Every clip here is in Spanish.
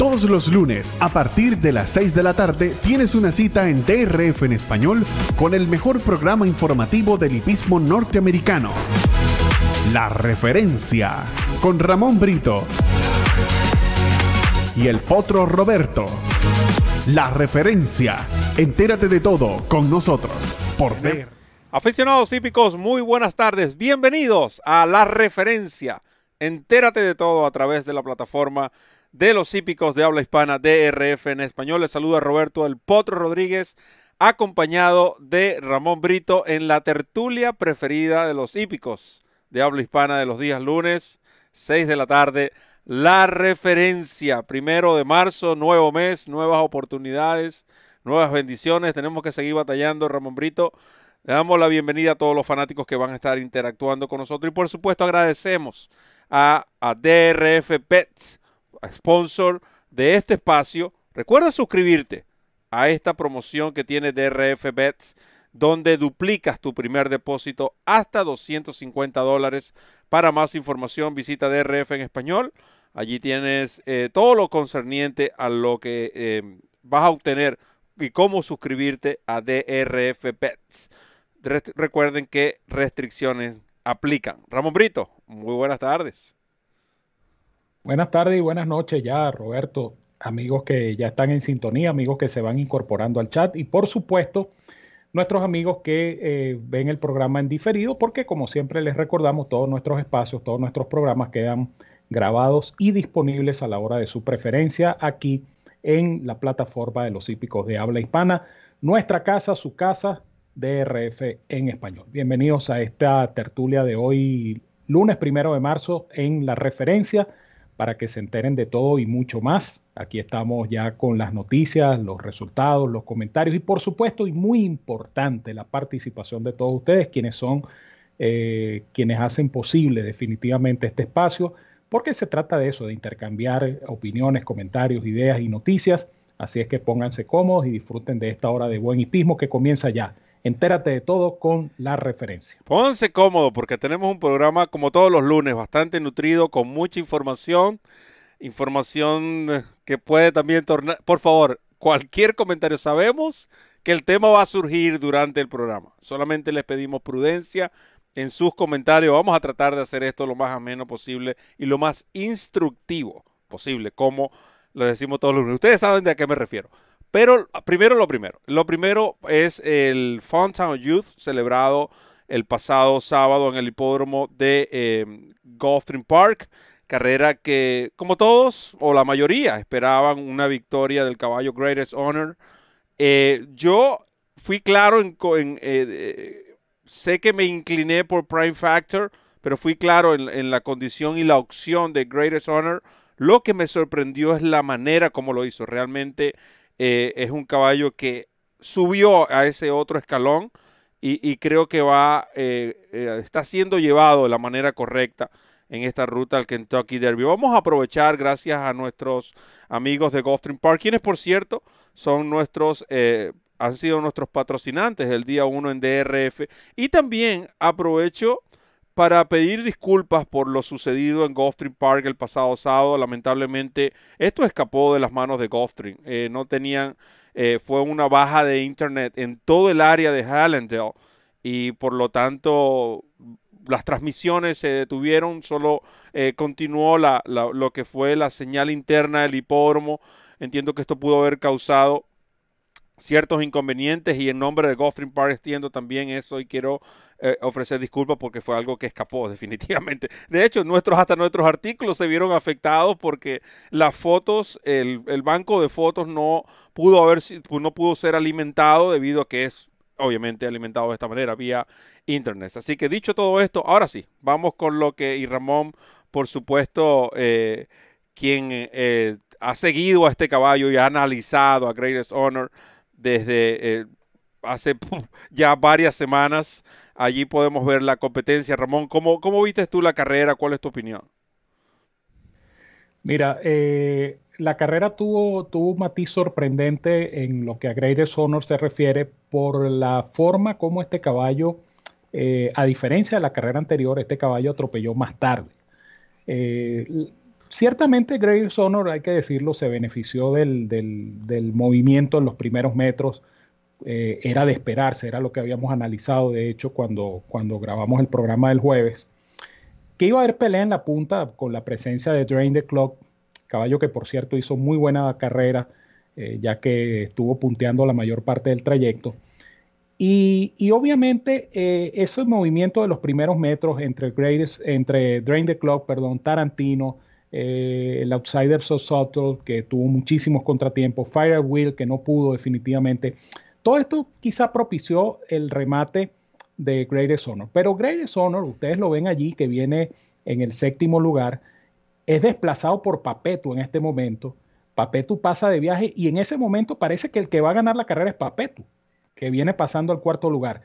Todos los lunes, a partir de las 6 de la tarde, tienes una cita en DRF en español con el mejor programa informativo del hipismo norteamericano. La referencia con Ramón Brito y el potro Roberto. La referencia. Entérate de todo con nosotros por ver. Aficionados hípicos, muy buenas tardes. Bienvenidos a La referencia. Entérate de todo a través de la plataforma de los hípicos de habla hispana, DRF en español. Les saluda Roberto El Potro Rodríguez, acompañado de Ramón Brito en la tertulia preferida de los hípicos de habla hispana de los días lunes, 6 de la tarde. La referencia, primero de marzo, nuevo mes, nuevas oportunidades, nuevas bendiciones. Tenemos que seguir batallando, Ramón Brito. Le damos la bienvenida a todos los fanáticos que van a estar interactuando con nosotros y por supuesto agradecemos a, a DRF Pets sponsor de este espacio, recuerda suscribirte a esta promoción que tiene DRF Bets, donde duplicas tu primer depósito hasta 250 dólares. Para más información, visita DRF en español. Allí tienes eh, todo lo concerniente a lo que eh, vas a obtener y cómo suscribirte a DRF Bets. recuerden que restricciones aplican. Ramón Brito, muy buenas tardes. Buenas tardes y buenas noches ya, Roberto, amigos que ya están en sintonía, amigos que se van incorporando al chat y por supuesto nuestros amigos que eh, ven el programa en diferido, porque como siempre les recordamos, todos nuestros espacios, todos nuestros programas quedan grabados y disponibles a la hora de su preferencia aquí en la plataforma de los hípicos de habla hispana, nuestra casa, su casa, DRF en español. Bienvenidos a esta tertulia de hoy, lunes primero de marzo, en la referencia para que se enteren de todo y mucho más. Aquí estamos ya con las noticias, los resultados, los comentarios y por supuesto, y muy importante, la participación de todos ustedes, quienes son eh, quienes hacen posible definitivamente este espacio, porque se trata de eso, de intercambiar opiniones, comentarios, ideas y noticias. Así es que pónganse cómodos y disfruten de esta hora de buen hipismo que comienza ya. Entérate de todo con la referencia. Pónganse cómodo porque tenemos un programa como todos los lunes bastante nutrido con mucha información, información eh, que puede también tornar, por favor, cualquier comentario sabemos que el tema va a surgir durante el programa. Solamente les pedimos prudencia en sus comentarios. Vamos a tratar de hacer esto lo más ameno posible y lo más instructivo posible, como lo decimos todos los lunes. Ustedes saben de a qué me refiero. Pero primero lo primero. Lo primero es el Fountain Youth celebrado el pasado sábado en el hipódromo de Gotham em, Gulfstream Park. Carrera que, como todos o la mayoría, esperaban una victoria del caballo Greatest Honor. Eh, yo fui claro en. Eh, sé que me incliné por Prime Factor, pero fui claro en, en la condición y la opción de Greatest Honor. Lo que me sorprendió es la manera como lo hizo. Realmente eh, es un caballo que subió a ese otro escalón y, creo que va, eh, eh, está siendo llevado de la manera correcta en esta ruta al Kentucky Derby. Vamos a aprovechar, gracias a nuestros amigos de Gulfstream Park, quienes por cierto son nuestros, han sido nuestros patrocinantes el día 1 en DRF. Y también aprovecho para pedir disculpas por lo sucedido en Gulfstream Park el pasado sábado. Lamentablemente, esto escapó de las manos de Gulfstream. Eh, no tenían, eh, fue una baja de internet en todo el área de Hallendale. y por lo tanto las transmisiones se detuvieron, solo eh, continuó la, lo que fue la señal interna del hipódromo. Entiendo que esto pudo haber causado ciertos inconvenientes y en nombre de Gulfstream Park extiendo también eso y quiero eh, ofrecer disculpas porque fue algo que escapó definitivamente. De hecho, nuestros, hasta nuestros artículos se vieron afectados porque las fotos, el, banco de fotos no pudo, haber, no pudo ser alimentado debido a que es obviamente alimentado de esta manera vía internet. Así que dicho todo esto, ahora sí, vamos con lo que y Ramón, por supuesto, eh, quien eh, ha seguido a este caballo y ha analizado a Greatest Honor desde hace ya varias semanas allí podemos ver la competencia. Ramón, ¿cómo, cómo viste tú la carrera? ¿Cuál es tu opinión? Mira, eh, la carrera tuvo, tuvo un matiz sorprendente en lo que a Greatest Sonor se refiere por la forma como este caballo, eh, a diferencia de la carrera anterior, este caballo atropelló más tarde. Eh, ciertamente Greatest Sonor, hay que decirlo, se benefició del movimiento en los primeros metros eh, era de esperarse, era lo que habíamos analizado, de hecho, cuando, cuando grabamos el programa del jueves, que iba a haber pelea en la punta con la presencia de Drain the Clock, caballo que por cierto hizo muy buena carrera, eh, ya que estuvo punteando la mayor parte del trayecto. Y, obviamente eh, ese movimiento de los primeros metros entre, entre Drain the Clock, perdón, Tarantino, eh, el Outsider So Subtle, que tuvo muchísimos contratiempos, Firewheel, que no pudo definitivamente. Todo esto quizá propició el remate de Greatest Honor. Pero Greatest Honor, ustedes lo ven allí, que viene en el séptimo lugar, es desplazado por Papetu en este momento. Papetu pasa de viaje y en ese momento parece que el que va a ganar la carrera es Papetu, que viene pasando al cuarto lugar.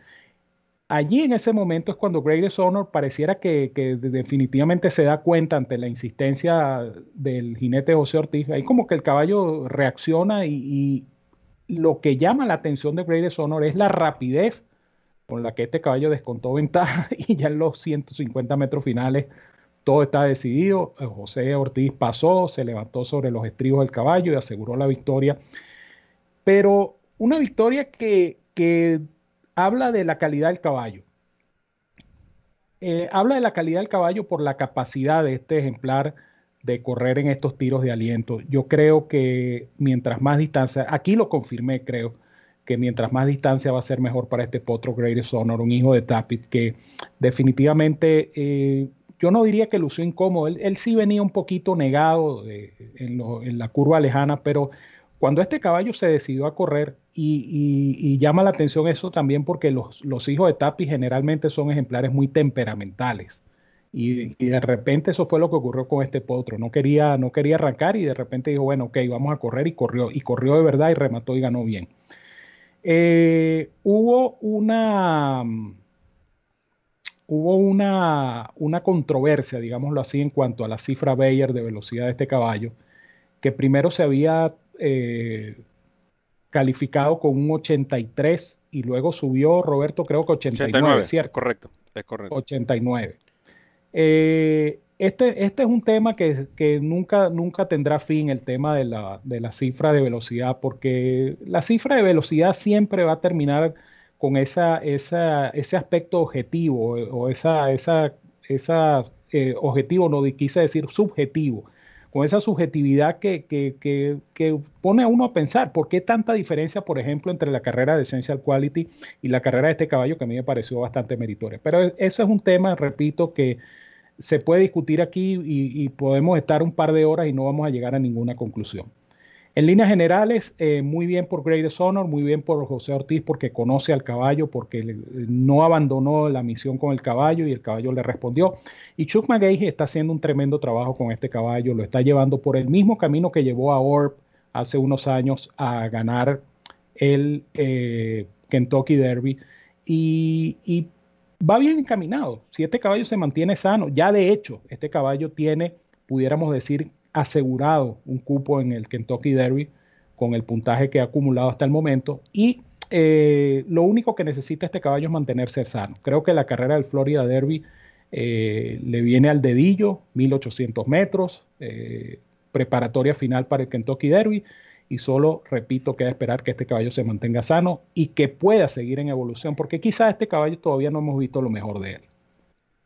Allí en ese momento es cuando Greatest Honor pareciera que, definitivamente se da cuenta ante la insistencia del jinete José Ortiz. Ahí como que el caballo reacciona y lo que llama la atención de Greatest Honor Sonor es la rapidez con la que este caballo descontó ventaja y ya en los 150 metros finales todo está decidido. Eh, José Ortiz pasó, se levantó sobre los estribos del caballo y aseguró la victoria. Pero una victoria que, que habla de la calidad del caballo. Eh, habla de la calidad del caballo por la capacidad de este ejemplar de correr en estos tiros de aliento. Yo creo que mientras más distancia, aquí lo confirmé, creo, que mientras más distancia va a ser mejor para este potro Greatest Sonor un hijo de Tapit, que definitivamente eh, yo no diría que lució incómodo. Él, sí venía un poquito negado en, la curva lejana, pero cuando este caballo se decidió a correr, y, llama la atención eso también porque los, los hijos de Tapit generalmente son ejemplares muy temperamentales y, de repente eso fue lo que ocurrió con este potro. No quería, no quería arrancar y de repente dijo, bueno, ok, vamos a correr y corrió. Y corrió de verdad y remató y ganó bien. Eh, hubo una mm, hubo una, controversia, digámoslo así, en cuanto a la cifra Bayer de velocidad de este caballo, que primero se había eh, calificado con un 83 y luego subió Roberto, creo que 89, 89 ¿cierto? Correcto, es correcto. 89. Eh, este, este, es un tema que, nunca, nunca tendrá fin, el tema de la, cifra de velocidad, porque la cifra de velocidad siempre va a terminar con esa, ese aspecto objetivo o esa, esa, esa eh, objetivo, no quise decir subjetivo, con esa subjetividad que, que, pone a uno a pensar, ¿por qué tanta diferencia, por ejemplo, entre la carrera de Essential Quality y la carrera de este caballo que a mí me pareció bastante meritoria? Pero e, eso es un tema, repito, que se puede discutir aquí y, podemos estar un par de horas y no vamos a llegar a ninguna conclusión. En líneas generales, eh, muy bien por Grey Honor, muy bien por José Ortiz porque conoce al caballo, porque no abandonó la misión con el caballo y el caballo le respondió. Y Chuck McGay está haciendo un tremendo trabajo con este caballo, lo está llevando por el mismo camino que llevó a Orb hace unos años a ganar el eh, Kentucky Derby. Y, y va bien encaminado. Si este caballo se mantiene sano, ya de hecho, este caballo tiene, pudiéramos decir, asegurado un cupo en el Kentucky Derby con el puntaje que ha acumulado hasta el momento. Y eh, lo único que necesita este caballo es mantenerse sano. Creo que la carrera del Florida Derby eh, le viene al dedillo, 1800 metros, eh, preparatoria final para el Kentucky Derby y solo repito que hay que esperar que este caballo se mantenga sano y que pueda seguir en evolución, porque quizás este caballo todavía no hemos visto lo mejor de él.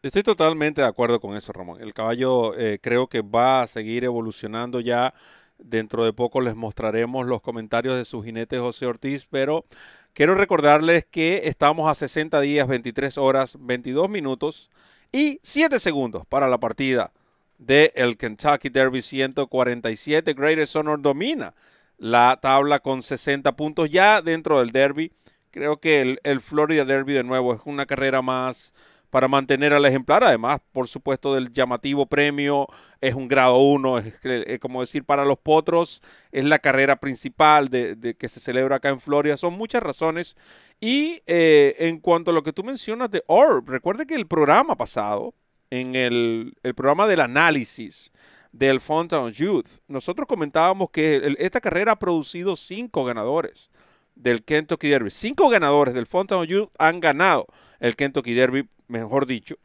Estoy totalmente de acuerdo con eso, Ramón. El caballo eh, creo que va a seguir evolucionando ya. Dentro de poco les mostraremos los comentarios de su jinete José Ortiz, pero quiero recordarles que estamos a 60 días, 23 horas, 22 minutos y 7 segundos para la partida del Kentucky Derby 147. Greatest Honor domina la tabla con 60 puntos ya dentro del derby. Creo que el, Florida Derby de nuevo es una carrera más para mantener al ejemplar, además, por supuesto, del llamativo premio, es un grado uno. es, eh, como decir, para los potros, es la carrera principal de, que se celebra acá en Florida, son muchas razones. Y eh, en cuanto a lo que tú mencionas de Orb, recuerde que el programa pasado, en el, el programa del análisis del Fountain Youth. Nosotros comentábamos que esta carrera ha producido cinco ganadores del Kentucky Derby. Cinco ganadores del Fountain Youth han ganado el Kentucky Derby, mejor dicho,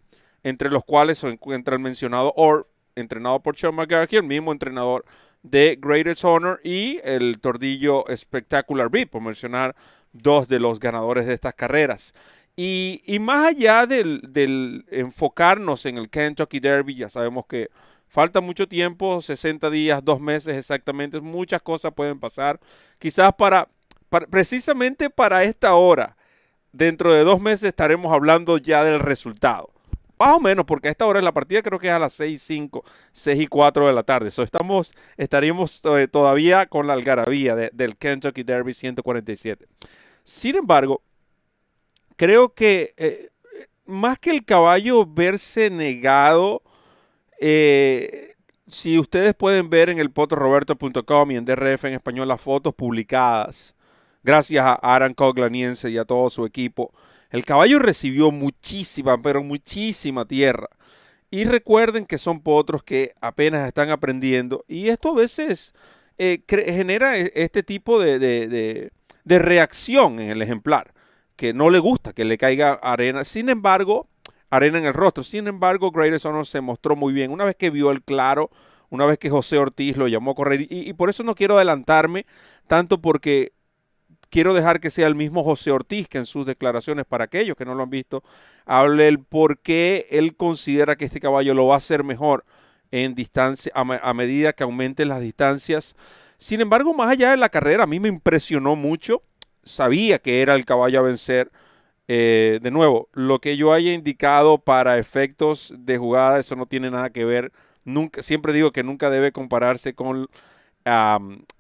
entre los cuales se encuentra el mencionado Orb, entrenado por Sean McGarkey, el mismo entrenador de Greatest Honor y el Tordillo Spectacular Beat, por mencionar dos de los ganadores de estas carreras. Y, y más allá del, del, enfocarnos en el Kentucky Derby, ya sabemos que Falta mucho tiempo, 60 días, dos meses exactamente, muchas cosas pueden pasar. Quizás para, precisamente para esta hora, dentro de dos meses estaremos hablando ya del resultado. Más o menos, porque a esta hora en la partida, creo que es a las 6 y 5, 6 y 4 de la tarde. So, estamos, estaríamos eh, todavía con la algarabía del Kentucky Derby 147. Sin embargo, creo que eh, más que el caballo verse negado eh, si ustedes pueden ver en el potroberto.com y en DRF en español las fotos publicadas, gracias a Aaron Coglaniense y a todo su equipo, el caballo recibió muchísima, pero muchísima tierra. Y recuerden que son potros que apenas están aprendiendo y esto a veces eh, genera e, este tipo de reacción en el ejemplar, que no le gusta que le caiga arena. Sin embargo, arena en el rostro. Sin embargo, Greatest Honor se mostró muy bien. Una vez que vio el claro, una vez que José Ortiz lo llamó a correr, y, por eso no quiero adelantarme tanto porque quiero dejar que sea el mismo José Ortiz que en sus declaraciones, para aquellos que no lo han visto, hable el por qué él considera que este caballo lo va a hacer mejor en distancia, a, medida que aumenten las distancias. Sin embargo, más allá de la carrera, a mí me impresionó mucho. Sabía que era el caballo a vencer. Eh, de nuevo, lo que yo haya indicado para efectos de jugada, eso no tiene nada que ver. Nunca, siempre digo que nunca debe compararse con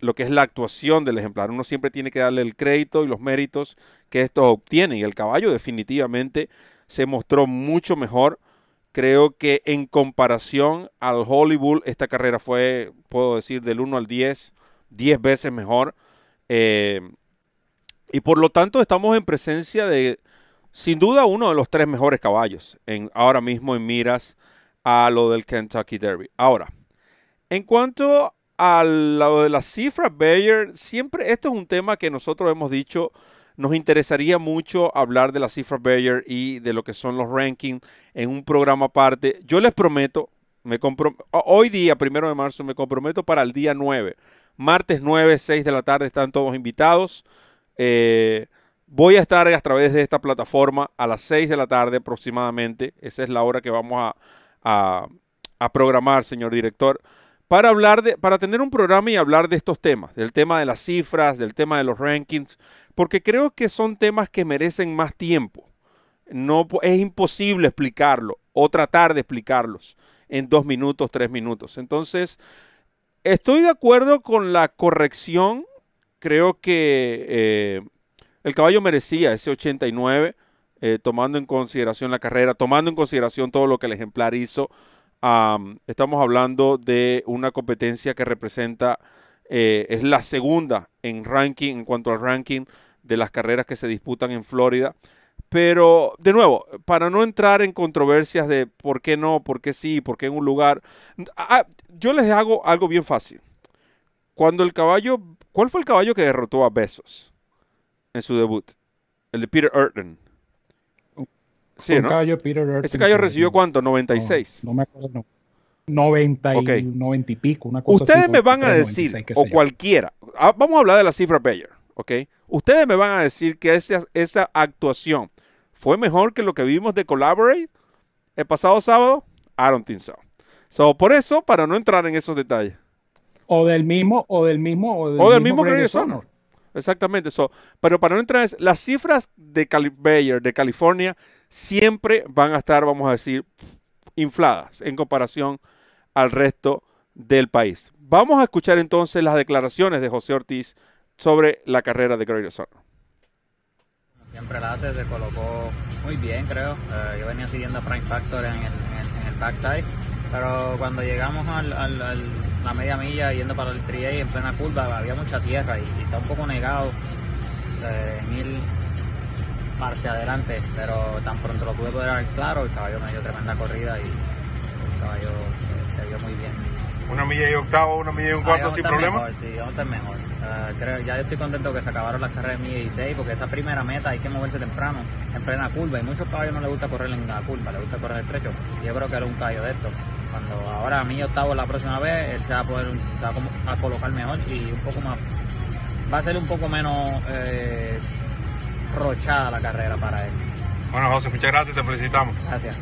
lo que es la actuación del ejemplar. Uno siempre tiene que darle el crédito y los méritos que estos obtienen. Y el caballo definitivamente se mostró mucho mejor. Creo que en comparación al Hollywood, esta carrera fue, puedo decir, del 1 al 10, 10 veces mejor. Eh, y por lo tanto estamos en presencia de, sin duda uno de los tres mejores caballos en, ahora mismo en miras a lo del Kentucky Derby. Ahora, en cuanto a lo de la cifra Bayer, siempre, esto es un tema que nosotros hemos dicho, nos interesaría mucho hablar de la cifra Bayer y de lo que son los rankings en un programa aparte. Yo les prometo, me hoy día, primero de marzo, me comprometo para el día 9. Martes 9, 6 de la tarde están todos invitados. Eh, Voy a estar a través de esta plataforma a las 6 de la tarde aproximadamente. Esa es la hora que vamos a, programar, señor director, para hablar de, para tener un programa y hablar de estos temas, del tema de las cifras, del tema de los rankings, porque creo que son temas que merecen más tiempo. No es imposible explicarlo o tratar de explicarlos en dos minutos, tres minutos. Entonces, estoy de acuerdo con la corrección. Creo que eh, el caballo merecía ese 89, eh, tomando en consideración la carrera, tomando en consideración todo lo que el ejemplar hizo. estamos hablando de una competencia que representa, eh, es la segunda en ranking, en cuanto al ranking de las carreras que se disputan en Florida. Pero, de nuevo, para no entrar en controversias de por qué no, por qué sí, por qué en un lugar, ah, yo les hago algo bien fácil. Cuando el caballo, ¿cuál fue el caballo que derrotó a Besos? en su debut. El de Peter Urton. Sí, ¿no? Peter Ese callo recibió cuánto? 96. No, me acuerdo. No. 90 y, y pico, una Ustedes me van a decir, o cualquiera, ah, vamos a hablar de la cifra Bayer, ¿ok? Ustedes me van a decir que esa, esa actuación fue mejor que lo que vimos de Collaborate el pasado sábado. I don't think so. por eso, para no entrar en esos detalles. O del mismo, o del mismo, o del, mismo, del mismo exactamente. eso pero para no entrar en las cifras de Cali Bayer, de California, siempre van a estar, vamos a decir, infladas en comparación al resto del país. Vamos a escuchar entonces las declaraciones de José Ortiz sobre la carrera de Greater Como Siempre la hace, se colocó muy bien, creo. Eh, yo venía siguiendo a Prime Factor en el, backside, pero cuando llegamos al la media milla yendo para el 3 en plena curva, había mucha tierra y, está un poco negado de eh, mil hacia adelante, pero tan pronto lo pude poder ver claro, el caballo me dio tremenda corrida y el caballo se, vio muy bien. ¿Una milla y octavo, una milla y un cuarto sin problema? ya estoy contento que se acabaron las carreras de milla y seis, porque esa primera meta hay que moverse temprano, en plena curva, y muchos caballos no les gusta correr en la curva, les gusta correr estrecho Yo creo que era un caballo de estos cuando ahora a mí octavo la próxima vez, él se va a poder va a colocar mejor y un poco más, va a ser un poco menos eh, rochada la carrera para él. Bueno, José, muchas gracias te felicitamos. Gracias.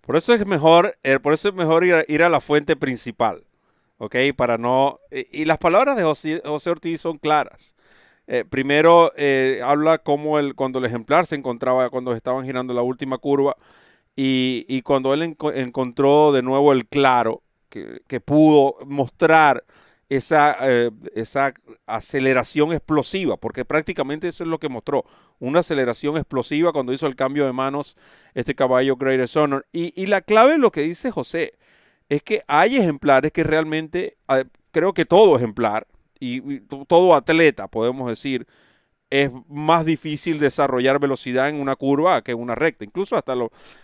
Por eso es mejor, eh, por eso es mejor ir a, la fuente principal, ¿ok? Para no... y las palabras de José, Ortiz son claras. Eh, primero habla como el, cuando el ejemplar se encontraba, cuando estaban girando la última curva, y, cuando él encontró de nuevo el claro, que, pudo mostrar esa, eh, esa aceleración explosiva, porque prácticamente eso es lo que mostró, una aceleración explosiva cuando hizo el cambio de manos este caballo Greatest Honor. Y, la clave de lo que dice José es que hay ejemplares que realmente, eh, creo que todo ejemplar, y todo atleta, podemos decir, es más difícil desarrollar velocidad en una curva que en una recta. Incluso hasta,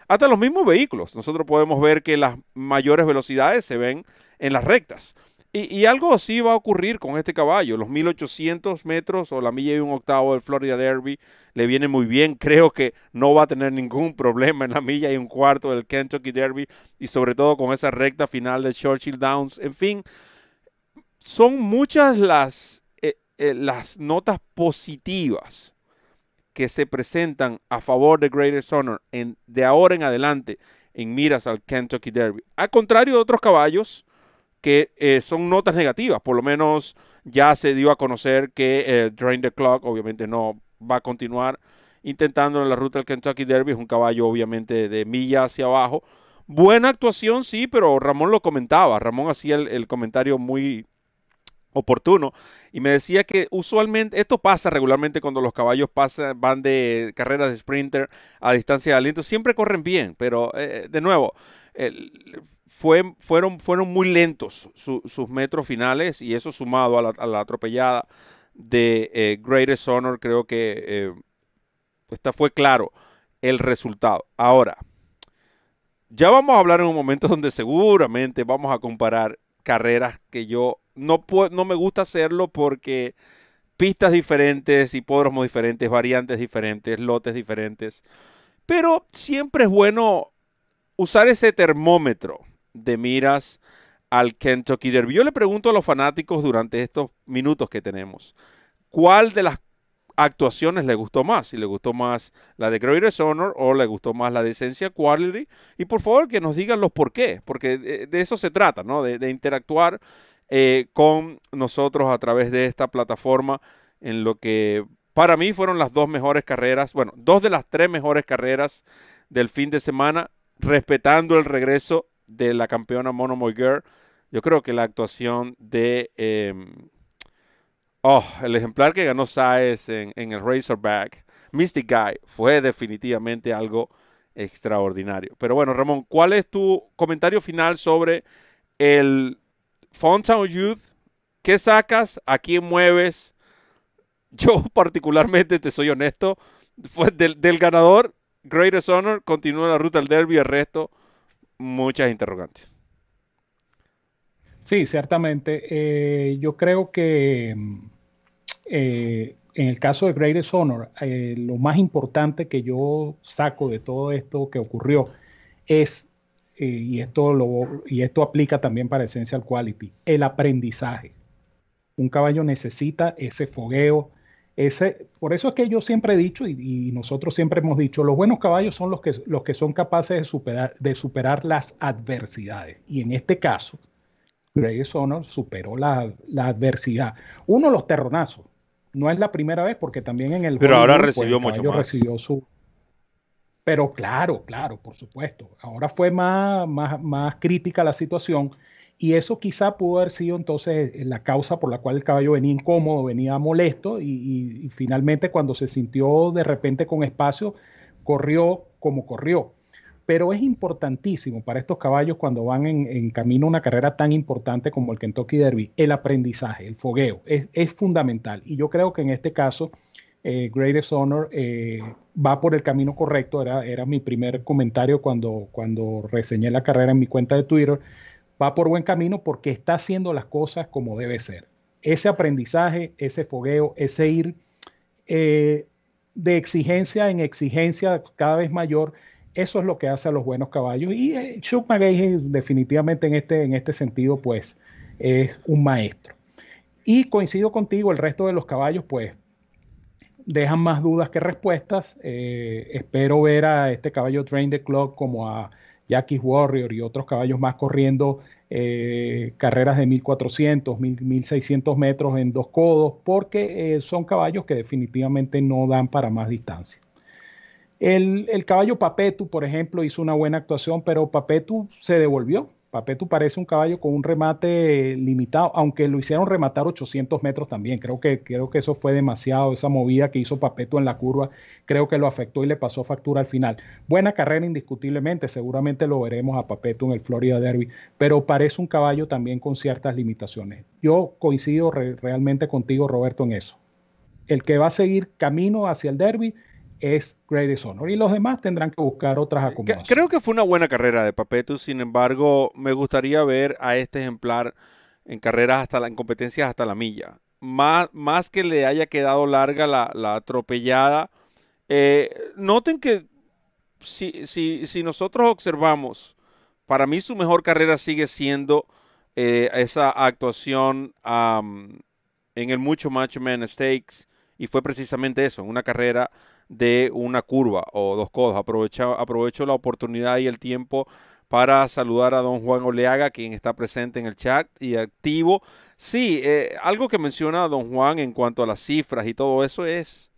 hasta los mismos vehículos. Nosotros podemos ver que las mayores velocidades se ven en las rectas. Y, y algo así va a ocurrir con este caballo. Los 1800 metros o la milla y un octavo del Florida Derby le viene muy bien. Creo que no va a tener ningún problema en la milla y un cuarto del Kentucky Derby. Y sobre todo con esa recta final de Churchill Downs. En fin, son muchas las eh, las notas positivas que se presentan a favor de Greater Honor en, de ahora en adelante en miras al Kentucky Derby. Al contrario de otros caballos que eh, son notas negativas, por lo menos ya se dio a conocer que eh, Drain the Clock obviamente no va a continuar intentando en la ruta del Kentucky Derby, es un caballo obviamente de milla hacia abajo. Buena actuación, sí, pero Ramón lo comentaba, Ramón hacía el comentario muy, oportuno y me decía que usualmente esto pasa regularmente cuando los caballos pasan, van de carreras de sprinter a distancia de siempre corren bien, pero eh, eh, de nuevo, fue, fueron, fueron muy lentos sus metros finales y eso sumado a la, atropellada de greater eh, Greatest Honor, creo que pues, fue claro el resultado. Ahora, ya vamos a hablar en un momento donde seguramente vamos a comparar carreras que yo no, no me gusta hacerlo porque pistas diferentes, hipódromos diferentes, variantes diferentes, lotes diferentes. Pero siempre es bueno usar ese termómetro de miras al Kentucky Derby. Yo le pregunto a los fanáticos durante estos minutos que tenemos, ¿cuál de las actuaciones le gustó más? Si le gustó más la de Greatest Honor o le gustó más la de Esencia Quality. Y por favor que nos digan los por qué, porque de, eso se trata, ¿no? de interactuar eh, con nosotros a través de esta plataforma en lo que para mí fueron las dos mejores carreras, bueno, dos de las tres mejores carreras del fin de semana, respetando el regreso de la campeona Mono Girl Yo creo que la actuación de... Em, oh, el ejemplar que ganó Saez en, en el Razorback, Mystic Guy, fue definitivamente algo extraordinario. Pero bueno, Ramón, ¿cuál es tu comentario final sobre el Fontown Youth, ¿qué sacas? ¿A quién mueves? Yo particularmente, te soy honesto, fue del, ganador, Greatest Honor, continúa la ruta al derby, el resto, muchas interrogantes. Sí, ciertamente. Eh, yo creo que mm, eh, en el caso de Greatest Honor, eh, lo más importante que yo saco de todo esto que ocurrió es y, esto y esto aplica también para Essential Quality, el aprendizaje. Un caballo necesita ese fogueo, ese, por eso es que yo siempre he dicho y, nosotros siempre hemos dicho, los buenos caballos son los que, los que son capaces de superar, de superar las adversidades. Y en este caso, Greg Sonor superó la, adversidad. Uno, los terronazos. No es la primera vez porque también en el... Pero ahora pues, recibió mucho Recibió su, pero claro, claro, por supuesto. Ahora fue más, más, más crítica la situación y eso quizá pudo haber sido entonces eh, la causa por la cual el caballo venía incómodo, venía molesto y, finalmente cuando se sintió de repente con espacio, corrió como corrió. Pero es importantísimo para estos caballos cuando van en, camino a una carrera tan importante como el Kentucky Derby, el aprendizaje, el fogueo, es, es fundamental. Y yo creo que en este caso eh, Greatest Honor eh, va por el camino correcto, era, era mi primer comentario cuando, cuando reseñé la carrera en mi cuenta de Twitter, va por buen camino porque está haciendo las cosas como debe ser. Ese aprendizaje, ese fogueo, ese ir eh, de exigencia en exigencia cada vez mayor, eso es lo que hace a los buenos caballos. Y Chuck McGee, definitivamente en este, en este sentido, pues es un maestro. Y coincido contigo, el resto de los caballos, pues dejan más dudas que respuestas. Eh, espero ver a este caballo Train the Clock como a Jackie Warrior y otros caballos más corriendo eh, carreras de 1400, 1600 metros en dos codos, porque eh, son caballos que definitivamente no dan para más distancia. El, el, caballo Papetu, por ejemplo, hizo una buena actuación, pero Papetu se devolvió. Papetu parece un caballo con un remate limitado, aunque lo hicieron rematar 800 metros también. Creo que, creo que eso fue demasiado, esa movida que hizo Papetu en la curva, creo que lo afectó y le pasó factura al final. Buena carrera indiscutiblemente, seguramente lo veremos a Papetu en el Florida Derby, pero parece un caballo también con ciertas limitaciones. Yo coincido realmente contigo, Roberto, en eso. El que va a seguir camino hacia el Derby es Great Honor Y los demás tendrán que buscar otras acomodaciones. Creo que fue una buena carrera de Papetus, sin embargo, me gustaría ver a este ejemplar en carreras hasta la, en competencias hasta la milla. Más, más que le haya quedado larga la, atropellada. Eh, noten que si, si, si, nosotros observamos, para mí su mejor carrera sigue siendo eh, esa actuación en el Mucho Match Man Stakes. Y fue precisamente eso, una carrera de una curva o dos codos. Aprovecho, aprovecho la oportunidad y el tiempo para saludar a don Juan Oleaga, quien está presente en el chat y activo. Sí, eh, algo que menciona don Juan en cuanto a las cifras y todo eso es,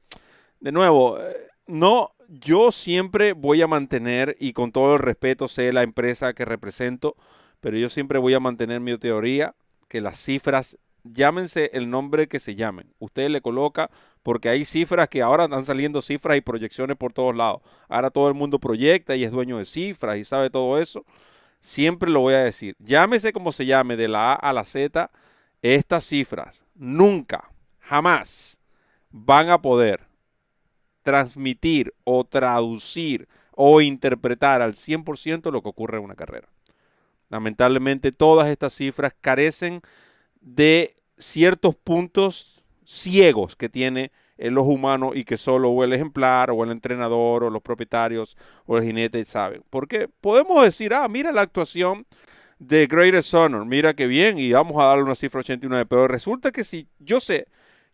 de nuevo, eh, no, yo siempre voy a mantener, y con todo el respeto sé la empresa que represento, pero yo siempre voy a mantener mi teoría, que las cifras llámense el nombre que se llamen. Usted le coloca, porque hay cifras que ahora están saliendo cifras y proyecciones por todos lados. Ahora todo el mundo proyecta y es dueño de cifras y sabe todo eso. Siempre lo voy a decir. Llámese como se llame, de la A a la Z, estas cifras nunca, jamás van a poder transmitir o traducir o interpretar al 100% lo que ocurre en una carrera. Lamentablemente todas estas cifras carecen de ciertos puntos ciegos que tiene el ojo humano y que solo el ejemplar o el entrenador o los propietarios o el jinete saben. Porque podemos decir, ah, mira la actuación de Greater Sonor mira qué bien, y vamos a darle una cifra 89, pero resulta que si yo sé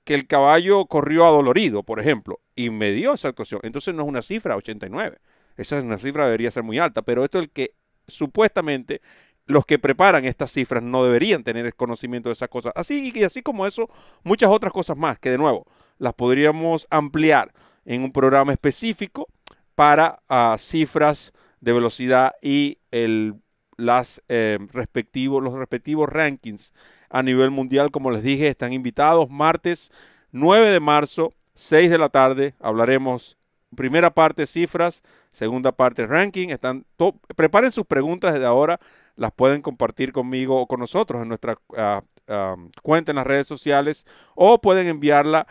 que el caballo corrió adolorido, por ejemplo, y me dio esa actuación, entonces no es una cifra 89, esa es una cifra debería ser muy alta, pero esto es el que supuestamente los que preparan estas cifras no deberían tener el conocimiento de esas cosas. Así y así como eso, muchas otras cosas más que de nuevo las podríamos ampliar en un programa específico para ah, cifras de velocidad y el, las, eh, respectivos, los respectivos rankings a nivel mundial. Como les dije, están invitados martes 9 de marzo, 6 de la tarde. Hablaremos primera parte cifras, segunda parte ranking. Están preparen sus preguntas desde ahora las pueden compartir conmigo o con nosotros en nuestra ah, cuenta en las redes sociales o pueden enviarla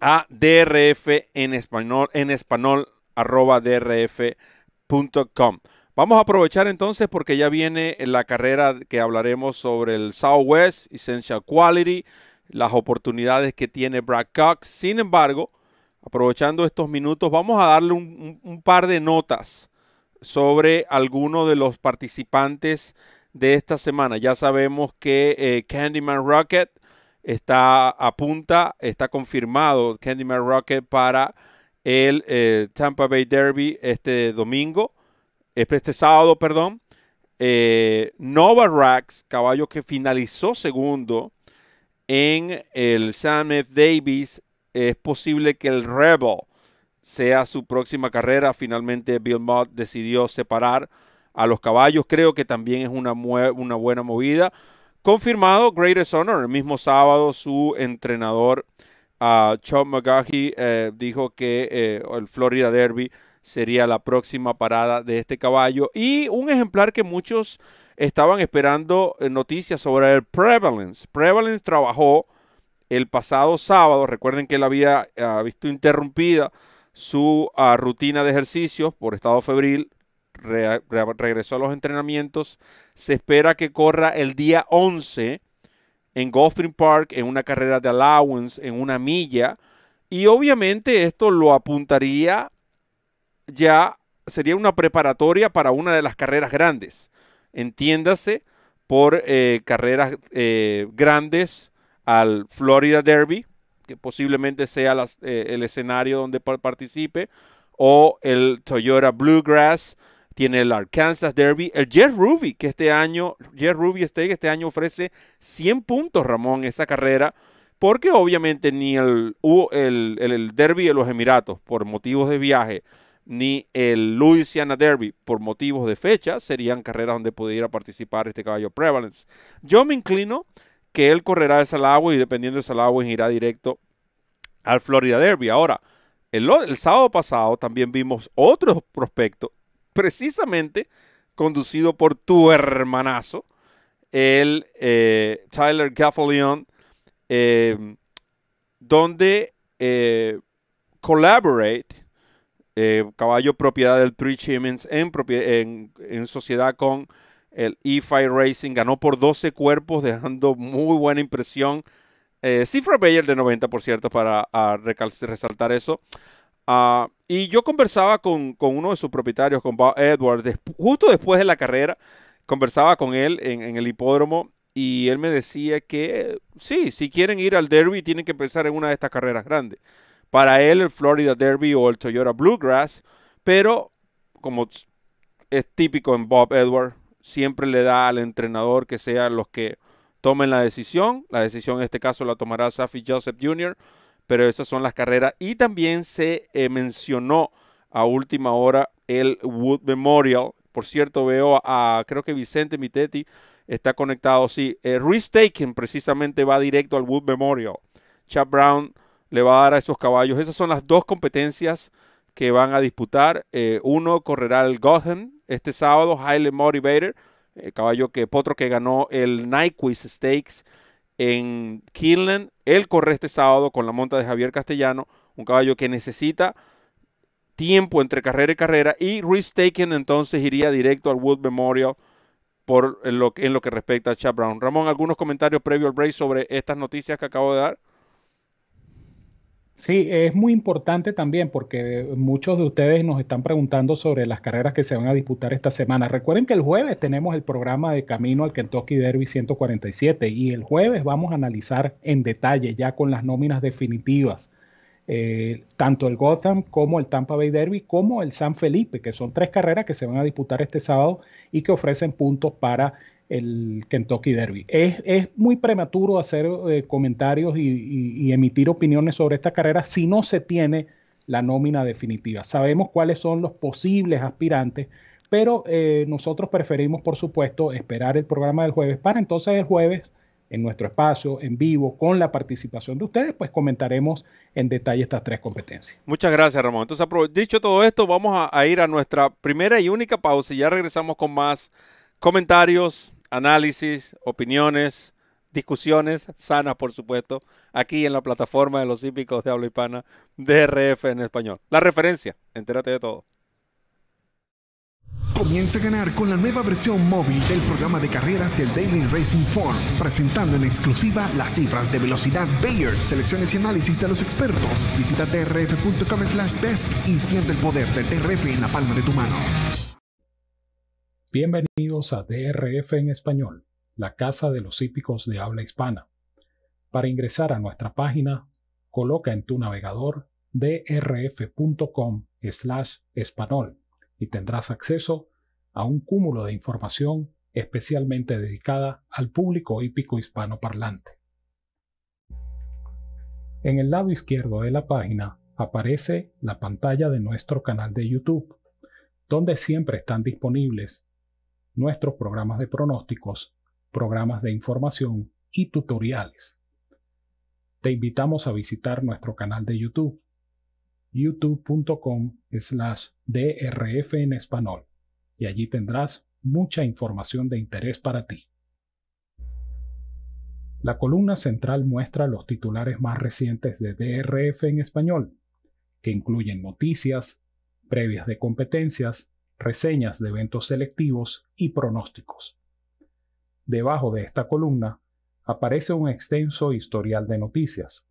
a drf en español en español arroba drf.com. Vamos a aprovechar entonces porque ya viene la carrera que hablaremos sobre el Southwest Essential Quality, las oportunidades que tiene Brad Cox. Sin embargo, aprovechando estos minutos, vamos a darle un par de notas sobre alguno de los participantes de esta semana. Ya sabemos que eh, Candyman Rocket está a punta, está confirmado Candyman Rocket para el eh, Tampa Bay Derby este domingo, este, este sábado, perdón. Eh, Nova racks caballo que finalizó segundo en el Sam F. Davis, es posible que el Rebel sea su próxima carrera. Finalmente Bill Mott decidió separar a los caballos. Creo que también es una, una buena movida. Confirmado Greatest Honor. El mismo sábado su entrenador uh, Chuck mcgahy eh, dijo que eh, el Florida Derby sería la próxima parada de este caballo. Y un ejemplar que muchos estaban esperando eh, noticias sobre el Prevalence. Prevalence trabajó el pasado sábado. Recuerden que la había ah, visto interrumpida su ah, rutina de ejercicios por estado febril, regresó a los entrenamientos, se espera que corra el día 11 en golfing Park en una carrera de allowance, en una milla, y obviamente esto lo apuntaría ya, sería una preparatoria para una de las carreras grandes, entiéndase por eh, carreras eh, grandes al Florida Derby, que posiblemente sea eh, el escenario donde participe, o el Toyota Bluegrass, tiene el Arkansas Derby, el Jeff Ruby, que este año, Jet Ruby este año ofrece 100 puntos, Ramón, esa carrera, porque obviamente ni el, el, el Derby de los Emiratos, por motivos de viaje, ni el Louisiana Derby por motivos de fecha serían carreras donde pudiera participar este caballo Prevalence. Yo me inclino que él correrá de Salahue y dependiendo de Salahue irá directo al Florida Derby. Ahora, el, sábado pasado también vimos otro prospecto, precisamente conducido por tu hermanazo, el eh, Tyler Gaffalion, eh, donde eh, Collaborate, caballo propiedad del Three Chimens en sociedad con el EFI Racing. Ganó por 12 cuerpos, dejando muy buena impresión. Eh, cifra Bayer de 90, por cierto, para ah, resaltar eso. Ah, y yo conversaba con, uno de sus propietarios, con Bob Edwards, justo después de la carrera. Conversaba con él en, en el hipódromo y él me decía que sí, si quieren ir al derby tienen que pensar en una de estas carreras grandes. Para él el Florida Derby o el Toyota Bluegrass, pero como es típico en Bob Edwards, siempre le da al entrenador que sean los que tomen la decisión. La decisión en este caso la tomará Safi Joseph Jr., pero esas son las carreras. Y también se eh, mencionó a última hora el Wood Memorial. Por cierto, veo a, creo que Vicente Mitetti está conectado. Sí, eh, Ruiz Taken precisamente va directo al Wood Memorial. Chad Brown le va a dar a esos caballos. Esas son las dos competencias que van a disputar. Eh, uno correrá el Gotham este sábado, Highly Motivator, el eh, caballo que Potro que ganó el Nyquist Stakes en Keeneland. Él corre este sábado con la monta de Javier Castellano, un caballo que necesita tiempo entre carrera y carrera. Y Ristaken entonces iría directo al Wood Memorial por en lo, en lo que respecta a Chad Brown. Ramón, algunos comentarios previos al break sobre estas noticias que acabo de dar. Sí, es muy importante también porque muchos de ustedes nos están preguntando sobre las carreras que se van a disputar esta semana. Recuerden que el jueves tenemos el programa de Camino al Kentucky Derby 147 y el jueves vamos a analizar en detalle ya con las nóminas definitivas. Eh, tanto el Gotham como el Tampa Bay Derby como el San Felipe, que son tres carreras que se van a disputar este sábado y que ofrecen puntos para el Kentucky Derby. Es, muy prematuro hacer eh, comentarios y, emitir opiniones sobre esta carrera si no se tiene la nómina definitiva. Sabemos cuáles son los posibles aspirantes, pero eh, nosotros preferimos, por supuesto, esperar el programa del jueves para entonces el jueves en nuestro espacio, en vivo, con la participación de ustedes, pues comentaremos en detalle estas tres competencias. Muchas gracias, Ramón. Entonces, dicho todo esto, vamos a ir a nuestra primera y única pausa y ya regresamos con más comentarios, análisis, opiniones, discusiones sanas, por supuesto, aquí en la plataforma de los hípicos de habla hispana, DRF en español. La referencia, entérate de todo. Comienza a ganar con la nueva versión móvil del programa de carreras del Daily Racing Form, presentando en exclusiva las cifras de velocidad Bayer, selecciones y análisis de los expertos. Visita trf.com slash best y siente el poder del TRF en la palma de tu mano. Bienvenidos a DRF en español, la casa de los hípicos de habla hispana. Para ingresar a nuestra página, coloca en tu navegador drf.com slash español y tendrás acceso a un cúmulo de información especialmente dedicada al público hípico hispano parlante. En el lado izquierdo de la página aparece la pantalla de nuestro canal de YouTube, donde siempre están disponibles nuestros programas de pronósticos, programas de información y tutoriales. Te invitamos a visitar nuestro canal de YouTube, youtube.com slash DRF en español, y allí tendrás mucha información de interés para ti. La columna central muestra los titulares más recientes de DRF en español, que incluyen noticias, previas de competencias, reseñas de eventos selectivos y pronósticos. Debajo de esta columna aparece un extenso historial de noticias,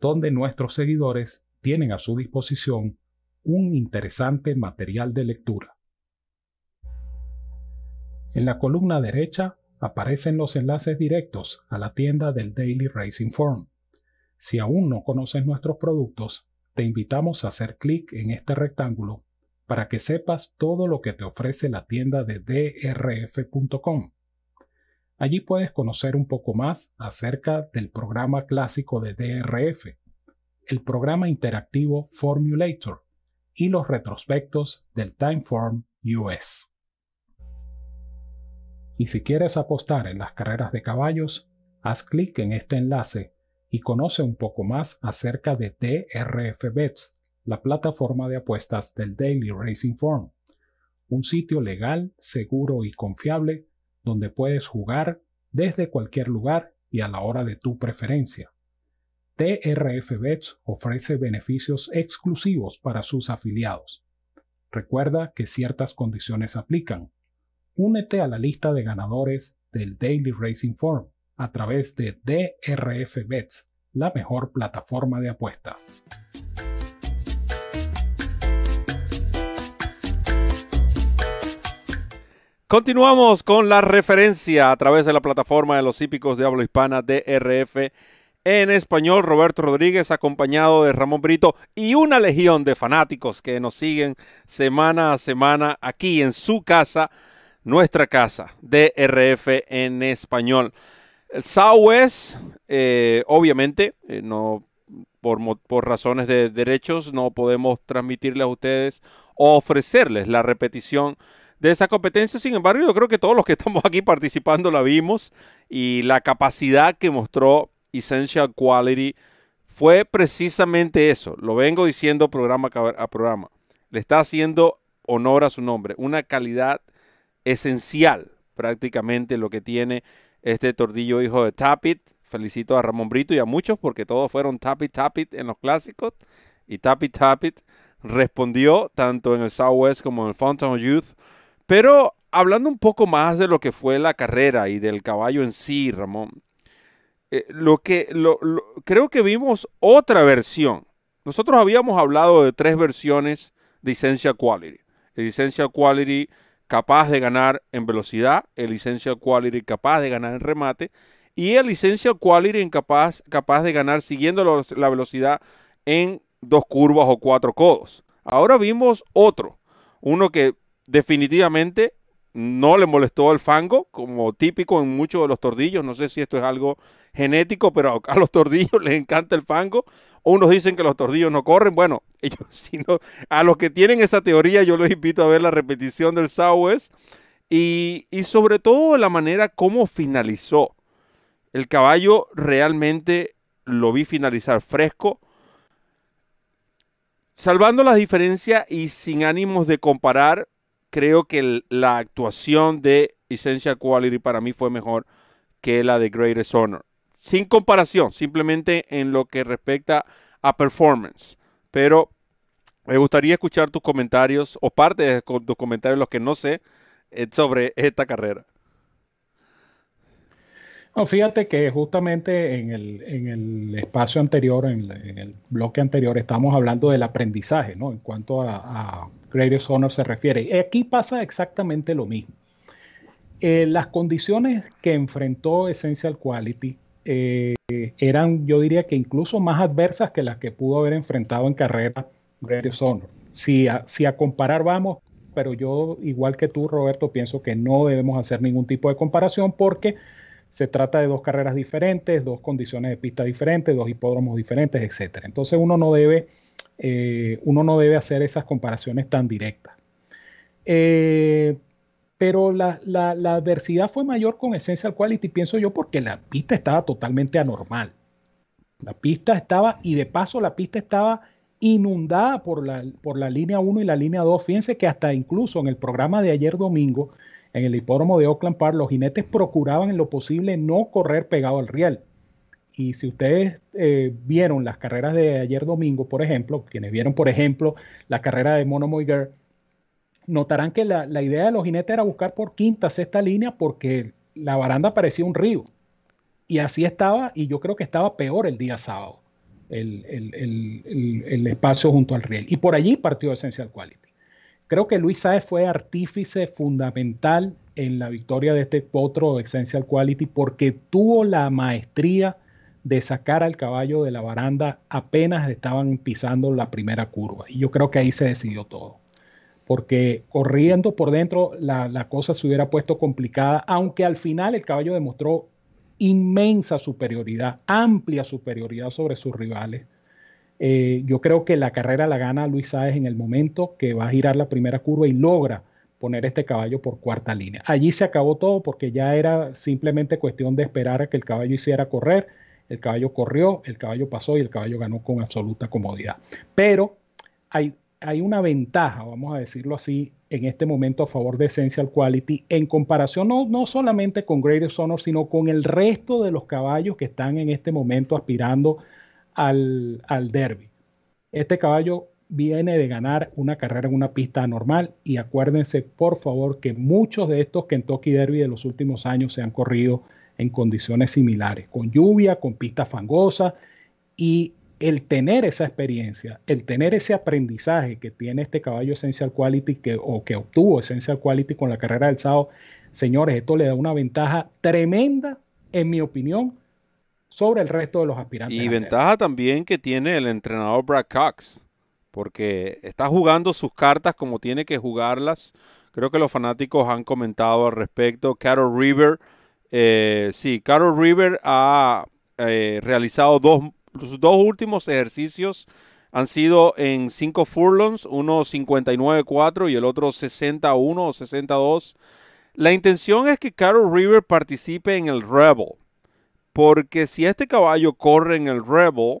donde nuestros seguidores tienen a su disposición un interesante material de lectura. En la columna derecha aparecen los enlaces directos a la tienda del Daily Racing Form. Si aún no conoces nuestros productos, te invitamos a hacer clic en este rectángulo para que sepas todo lo que te ofrece la tienda de drf.com. Allí puedes conocer un poco más acerca del programa clásico de DRF, el programa interactivo Formulator y los retrospectos del Timeform US. Y si quieres apostar en las carreras de caballos, haz clic en este enlace y conoce un poco más acerca de DRF Bets la plataforma de apuestas del Daily Racing Form, un sitio legal, seguro y confiable donde puedes jugar desde cualquier lugar y a la hora de tu preferencia. TRF Bets ofrece beneficios exclusivos para sus afiliados. Recuerda que ciertas condiciones aplican. Únete a la lista de ganadores del Daily Racing Form a través de DRF Bets, la mejor plataforma de apuestas. Continuamos con la referencia a través de la plataforma de los hípicos de hispana DRF en español. Roberto Rodríguez acompañado de Ramón Brito y una legión de fanáticos que nos siguen semana a semana aquí en su casa, nuestra casa, DRF en español. El Southwest, eh, obviamente, eh, no por, por, razones de derechos no podemos transmitirles a ustedes o ofrecerles la repetición de esa competencia. Sin embargo, yo creo que todos los que estamos aquí participando la vimos y la capacidad que mostró Essential Quality fue precisamente eso. Lo vengo diciendo programa a programa. Le está haciendo honor a su nombre, una calidad esencial prácticamente lo que tiene este tordillo hijo de Tapit. Felicito a Ramón Brito y a muchos porque todos fueron Tapit Tapit en los clásicos y Tapit Tapit respondió tanto en el Southwest como en el Fountain Youth pero hablando un poco más de lo que fue la carrera y del caballo en sí, Ramón, eh, lo que creo que vimos otra versión. Nosotros habíamos hablado de tres versiones de Licencia Quality. El Licencia Quality capaz de ganar en velocidad, el Licencia Quality capaz de ganar en remate y el Licencia Quality capaz, capaz de ganar siguiendo la velocidad en dos curvas o cuatro codos. Ahora vimos otro, uno que definitivamente no le molestó el fango, como típico en muchos de los tordillos. No sé si esto es algo genético, pero a los tordillos les encanta el fango. Unos dicen que los tordillos no corren. Bueno, ellos, sino, a los que tienen esa teoría, yo les invito a ver la repetición del Southwest. Y, y sobre todo la manera como finalizó. El caballo realmente lo vi finalizar fresco, salvando las diferencias y sin ánimos de comparar, creo que la actuación de Essential Quality para mí fue mejor que la de Greatest Honor. Sin comparación, simplemente en lo que respecta a performance. Pero me gustaría escuchar tus comentarios o parte de tus comentarios, los que no sé, eh, sobre esta carrera. No, fíjate que justamente en el, espacio anterior, en, el bloque anterior, estamos hablando del aprendizaje, ¿no? En cuanto a, Greatest Honor se refiere. Aquí pasa exactamente lo mismo. Eh, las condiciones que enfrentó Essential Quality eh, eran, yo diría que incluso más adversas que las que pudo haber enfrentado en carrera Greatest Honor. Si si a comparar vamos, pero yo, igual que tú, Roberto, pienso que no debemos hacer ningún tipo de comparación porque se trata de dos carreras diferentes, dos condiciones de pista diferentes, dos hipódromos diferentes, etcétera. Entonces uno no debe, eh, uno no debe hacer esas comparaciones tan directas. Eh, pero la, adversidad fue mayor con Essential Quality, pienso yo, porque la pista estaba totalmente anormal. La pista estaba, y de paso la pista estaba inundada por por la línea 1 y la línea 2. Fíjense que hasta incluso en el programa de ayer domingo, en el hipódromo de Oakland Park, los jinetes procuraban en lo posible no correr pegado al riel. Y si ustedes eh, vieron las carreras de ayer domingo, por ejemplo, quienes vieron, por ejemplo, la carrera de Mono notarán que la, idea de los jinetes era buscar por quinta, sexta línea, porque la baranda parecía un río. Y así estaba, y yo creo que estaba peor el día sábado, el, el, el espacio junto al riel. Y por allí partió Essential Quality. Creo que Luis Saez fue artífice fundamental en la victoria de este potro de Essential Quality porque tuvo la maestría de sacar al caballo de la baranda apenas estaban pisando la primera curva. Y yo creo que ahí se decidió todo. Porque corriendo por dentro la, la cosa se hubiera puesto complicada, aunque al final el caballo demostró inmensa superioridad, amplia superioridad sobre sus rivales. Eh, yo creo que la carrera la gana Luis Saez en el momento que va a girar la primera curva y logra poner este caballo por cuarta línea. Allí se acabó todo porque ya era simplemente cuestión de esperar a que el caballo hiciera correr. El caballo corrió, el caballo pasó y el caballo ganó con absoluta comodidad. Pero hay, una ventaja, vamos a decirlo así, en este momento a favor de Essential Quality en comparación no, solamente con Greatest Honor, sino con el resto de los caballos que están en este momento aspirando a al, al derby. Este caballo viene de ganar una carrera en una pista normal y acuérdense por favor que muchos de estos Kentucky Derby de los últimos años se han corrido en condiciones similares, con lluvia, con pista fangosa y el tener esa experiencia, el tener ese aprendizaje que tiene este caballo Essential Quality que, o que obtuvo Essential Quality con la carrera del sábado, señores, esto le da una ventaja tremenda, en mi opinión, sobre el resto de los aspirantes. Y ventaja también que tiene el entrenador Brad Cox, porque está jugando sus cartas como tiene que jugarlas. Creo que los fanáticos han comentado al respecto. Carol River, eh, sí, Carol River ha eh, realizado dos, sus dos últimos ejercicios. Han sido en cinco furlongs, uno 59-4 y el otro 61 o 62. La intención es que Carol River participe en el Rebel. Porque si este caballo corre en el Rebel,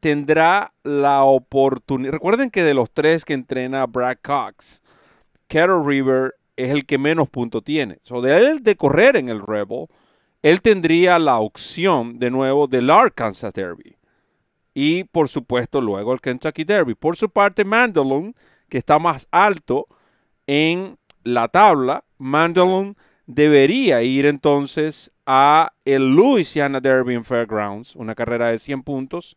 tendrá la oportunidad. Recuerden que de los tres que entrena Brad Cox, Carol River es el que menos punto tiene. So, de él de correr en el Rebel, él tendría la opción de nuevo del Arkansas Derby. Y por supuesto luego el Kentucky Derby. Por su parte, Mandalone, que está más alto en la tabla, Mandalone debería ir entonces a el Louisiana Derby en Fairgrounds, una carrera de 100 puntos.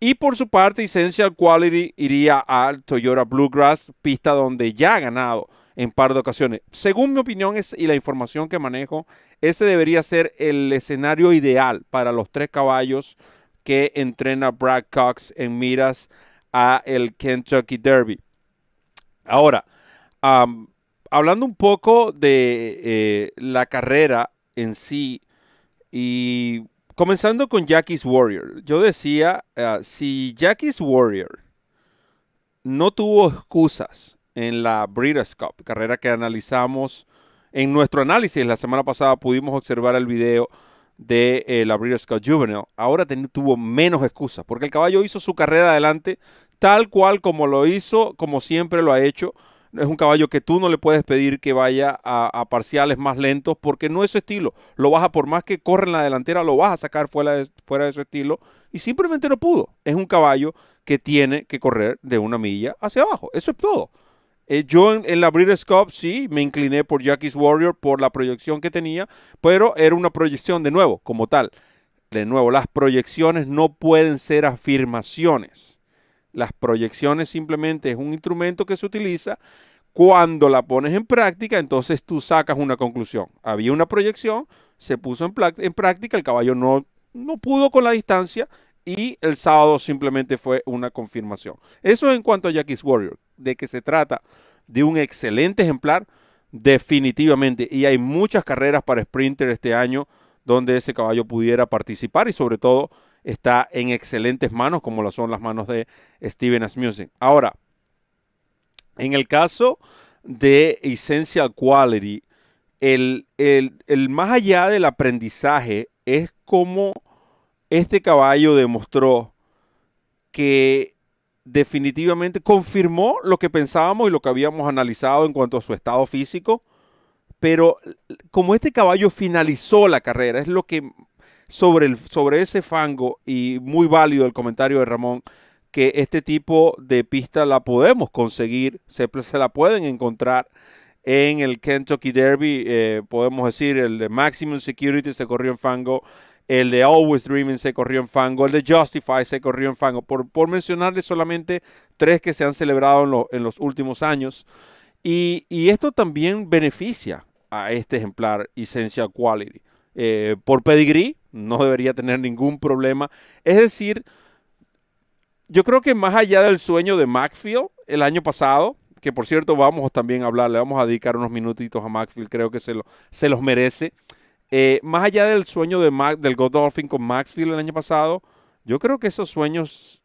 Y por su parte, Essential Quality iría al Toyota Bluegrass, pista donde ya ha ganado en par de ocasiones. Según mi opinión y la información que manejo, ese debería ser el escenario ideal para los tres caballos que entrena Brad Cox en miras a el Kentucky Derby. Ahora, hablando un poco de eh, la carrera en sí, y comenzando con Jackie's Warrior, yo decía, ah, si Jackie's Warrior no tuvo excusas en la Breeders' Cup, carrera que analizamos en nuestro análisis la semana pasada, pudimos observar el video de eh, la Breeders' Cup Juvenile. Ahora tuvo menos excusas, porque el caballo hizo su carrera adelante tal cual como lo hizo, como siempre lo ha hecho es un caballo que tú no le puedes pedir que vaya a, parciales más lentos porque no es su estilo. Lo baja por más que corre en la delantera, lo vas a sacar fuera de, fuera de su estilo y simplemente no pudo. Es un caballo que tiene que correr de una milla hacia abajo. Eso es todo. Eh, yo en, en la Breeders' Cup sí me incliné por Jackie's Warrior por la proyección que tenía, pero era una proyección de nuevo, como tal. De nuevo, las proyecciones no pueden ser afirmaciones. Las proyecciones simplemente es un instrumento que se utiliza. Cuando la pones en práctica, entonces tú sacas una conclusión. Había una proyección, se puso en, en práctica, el caballo no, no pudo con la distancia y el sábado simplemente fue una confirmación. Eso en cuanto a Jackie's Warrior, de que se trata de un excelente ejemplar, definitivamente. Y hay muchas carreras para sprinter este año donde ese caballo pudiera participar y sobre todo está en excelentes manos, como lo son las manos de Steven Asmussen. Ahora, en el caso de Essential Quality, el, el, el más allá del aprendizaje es como este caballo demostró que definitivamente confirmó lo que pensábamos y lo que habíamos analizado en cuanto a su estado físico, pero como este caballo finalizó la carrera, es lo que sobre, el, sobre ese fango y muy válido el comentario de Ramón que este tipo de pista la podemos conseguir, se, se la pueden encontrar en el Kentucky Derby, eh, podemos decir, el de Maximum Security se corrió en fango, el de Always Dreaming se corrió en fango, el de Justify se corrió en fango, por, por mencionarles solamente tres que se han celebrado en, los últimos años. Y, y, esto también beneficia a este ejemplar Essential Quality. Eh, por pedigrí, no debería tener ningún problema. Es decir, yo creo que más allá del sueño de Maxfield el año pasado, que por cierto vamos también a hablar, le vamos a dedicar unos minutitos a Maxfield, creo que se, lo, se los merece. Eh, más allá del sueño de del Godolphin con Maxfield el año pasado, yo creo que esos sueños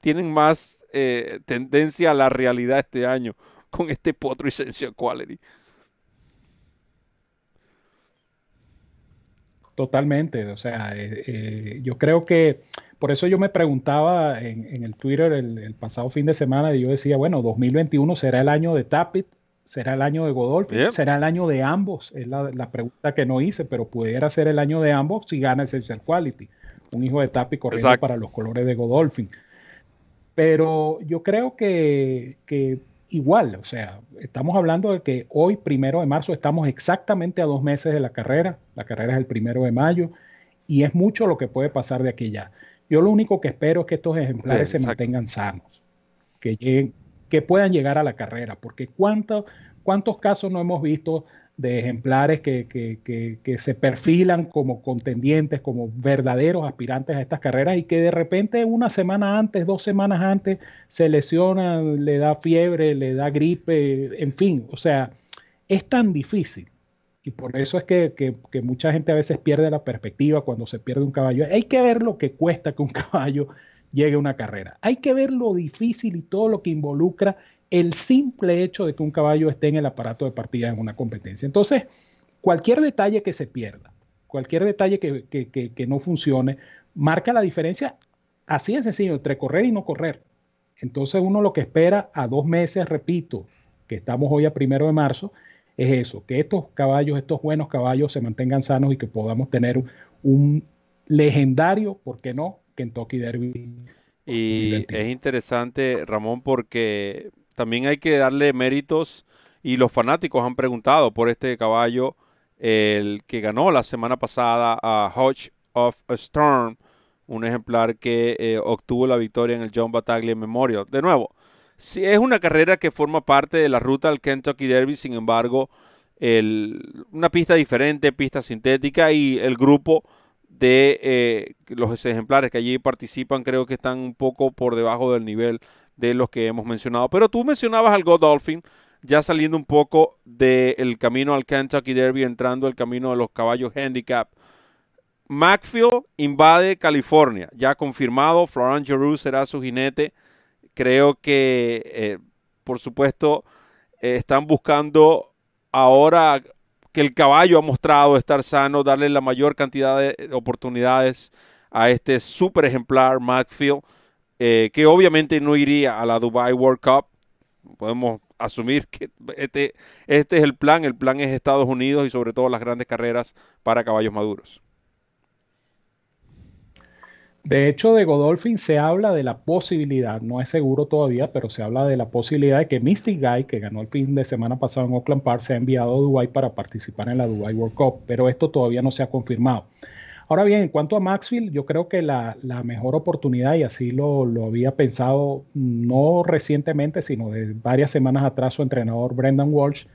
tienen más eh, tendencia a la realidad este año con este potro y Quality. Totalmente, o sea, eh, eh, yo creo que por eso yo me preguntaba en, el Twitter el, pasado fin de semana y yo decía, bueno, 2021 será el año de Tapit, será el año de Godolphin, será el año de ambos, es la, pregunta que no hice, pero pudiera ser el año de ambos si gana Essential Quality, un hijo de Tapit corriendo para los colores de Godolphin. Pero yo creo que, que igual, o sea, estamos hablando de que hoy, primero de marzo, estamos exactamente a dos meses de la carrera, la carrera es el primero de mayo, y es mucho lo que puede pasar de aquí ya. Yo lo único que espero es que estos ejemplares se mantengan sanos, que, lleguen, que puedan llegar a la carrera, porque cuántos casos no hemos visto de ejemplares que, se perfilan como contendientes, como verdaderos aspirantes a estas carreras y que de repente una semana antes, dos semanas antes, se lesiona, le da fiebre, le da gripe, en fin, o sea, es tan difícil. Y por eso es que, mucha gente a veces pierde la perspectiva cuando se pierde un caballo. Hay que ver lo que cuesta que un caballo llegue a una carrera. Hay que ver lo difícil y todo lo que involucra el simple hecho de que un caballo esté en el aparato de partida en una competencia. Entonces, cualquier detalle que se pierda, cualquier detalle que, no funcione, marca la diferencia así de sencillo entre correr y no correr. Entonces uno lo que espera a dos meses, repito, que estamos hoy a primero de marzo, es eso, que estos caballos, estos buenos caballos se mantengan sanos y que podamos tener un legendario, ¿por qué no? Kentucky Derby. Y es interesante, Ramón, porque también hay que darle méritos y los fanáticos han preguntado por este caballo, el que ganó la semana pasada a Hodge of a Storm, un ejemplar que eh, obtuvo la victoria en el John Battaglia Memorial. De nuevo, si es una carrera que forma parte de la ruta al Kentucky Derby, sin embargo, el, una pista diferente, pista sintética y el grupo de eh, los ejemplares que allí participan creo que están un poco por debajo del nivel de los que hemos mencionado. Pero tú mencionabas al Godolphin, ya saliendo un poco del camino al Kentucky Derby, entrando el camino de los caballos handicap. Macfield invade California, ya confirmado, Florent Giroux será su jinete. Creo que, eh, por supuesto, eh, están buscando ahora que el caballo ha mostrado estar sano, darle la mayor cantidad de oportunidades a este super ejemplar Macfield. Eh, que obviamente no iría a la Dubai World Cup. Podemos asumir que este, este es el plan. El plan es Estados Unidos y sobre todo las grandes carreras para caballos maduros. De hecho, de Godolphin se habla de la posibilidad, no es seguro todavía, pero se habla de la posibilidad de que Mystic Guy, que ganó el fin de semana pasado en Oakland Park, se ha enviado a Dubai para participar en la Dubai World Cup, pero esto todavía no se ha confirmado. Ahora bien, en cuanto a Maxfield, yo creo que la, mejor oportunidad, y así lo, había pensado no recientemente, sino de varias semanas atrás, su entrenador Brendan Walsh,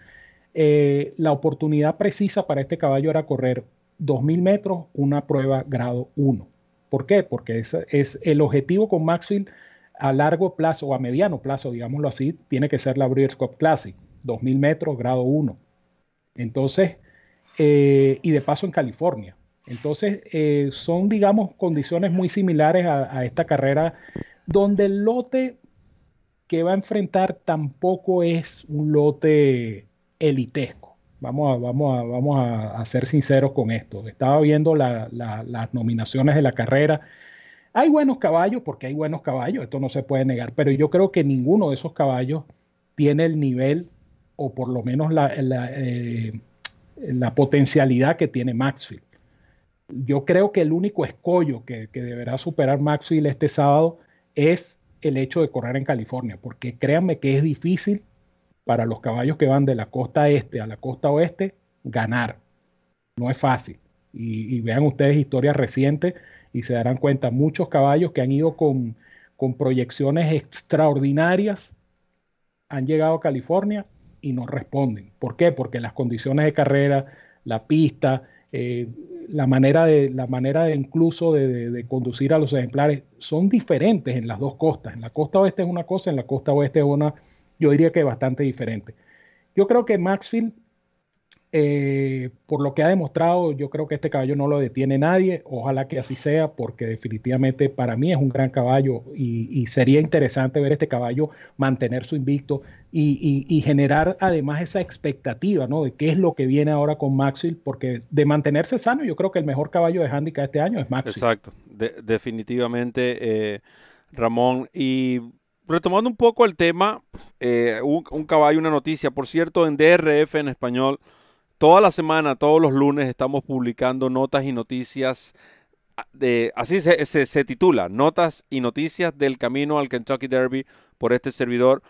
eh, la oportunidad precisa para este caballo era correr 2.000 metros, una prueba grado 1. ¿Por qué? Porque ese es el objetivo con Maxfield a largo plazo o a mediano plazo, digámoslo así, tiene que ser la Breeders' Cup Classic, 2.000 metros, grado 1. Entonces, eh, y de paso en California. Entonces, eh, son, digamos, condiciones muy similares a, esta carrera, donde el lote que va a enfrentar tampoco es un lote elitesco. Vamos a, vamos a, vamos a, ser sinceros con esto. Estaba viendo las nominaciones de la carrera. Hay buenos caballos, porque hay buenos caballos, esto no se puede negar, pero yo creo que ninguno de esos caballos tiene el nivel o por lo menos la, la eh, potencialidad que tiene Maxfield. Yo creo que el único escollo que, deberá superar Maxwell este sábado es el hecho de correr en California, porque créanme que es difícil para los caballos que van de la costa este a la costa oeste ganar. No es fácil. Y, vean ustedes historias recientes y se darán cuenta muchos caballos que han ido con, proyecciones extraordinarias, han llegado a California y no responden. ¿Por qué? Porque las condiciones de carrera, la pista, eh, la manera de, la manera incluso de, conducir a los ejemplares son diferentes en las dos costas. En la costa oeste es una cosa, en la costa oeste es una, yo diría que bastante diferente. Yo creo que Maxfield, eh, por lo que ha demostrado, yo creo que este caballo no lo detiene nadie. Ojalá que así sea, porque definitivamente para mí es un gran caballo y, y sería interesante ver este caballo mantener su invicto y, generar además esa expectativa, ¿no? De qué es lo que viene ahora con Maxwell, porque de mantenerse sano, yo creo que el mejor caballo de handicap este año es Maxwell. Exacto, definitivamente, eh, Ramón. Y retomando un poco el tema, eh, un, caballo, una noticia, por cierto, en DRF en español, toda la semana, todos los lunes estamos publicando notas y noticias. Ah, de, así se, se, se titula, Notas y Noticias del Camino al Kentucky Derby por este servidor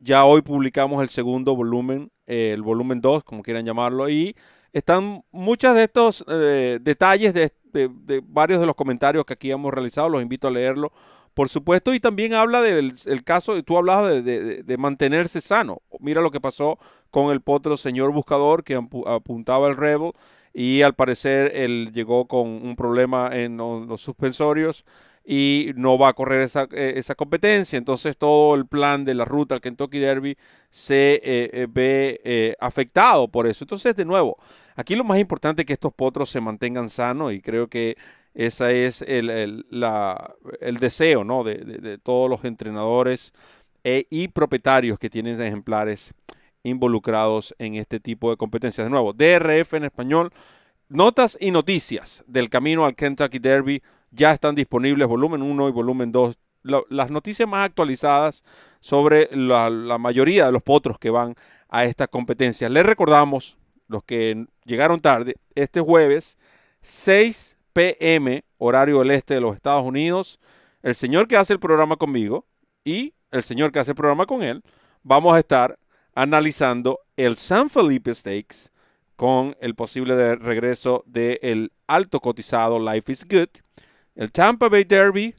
ya hoy publicamos el segundo volumen, eh, el volumen 2, como quieran llamarlo, y están muchos de estos eh, detalles de, varios de los comentarios que aquí hemos realizado, los invito a leerlo, por supuesto, y también habla del caso, tú hablabas de, mantenerse sano, mira lo que pasó con el potro señor buscador que apuntaba el rebo y al parecer él llegó con un problema en los suspensorios y no va a correr eh, esa, competencia. Entonces todo el plan de la ruta al Kentucky Derby se eh, eh, ve afectado por eso. Entonces, de nuevo, aquí lo más importante es que estos potros se mantengan sanos y creo que ese es el, deseo ¿no? de, todos los entrenadores y propietarios que tienen ejemplares involucrados en este tipo de competencias. De nuevo, DRF en español, notas y noticias del camino al Kentucky Derby ya están disponibles volumen 1 y volumen 2. las noticias más actualizadas sobre la, mayoría de los potros que van a esta competencia. Les recordamos, los que llegaron tarde, este jueves 6 pm, horario del este de los Estados Unidos, el señor que hace el programa conmigo y el señor que hace el programa con él, vamos a estar analizando el San Felipe Stakes con el posible regreso del el alto cotizado Life is Good el Tampa Bay Derby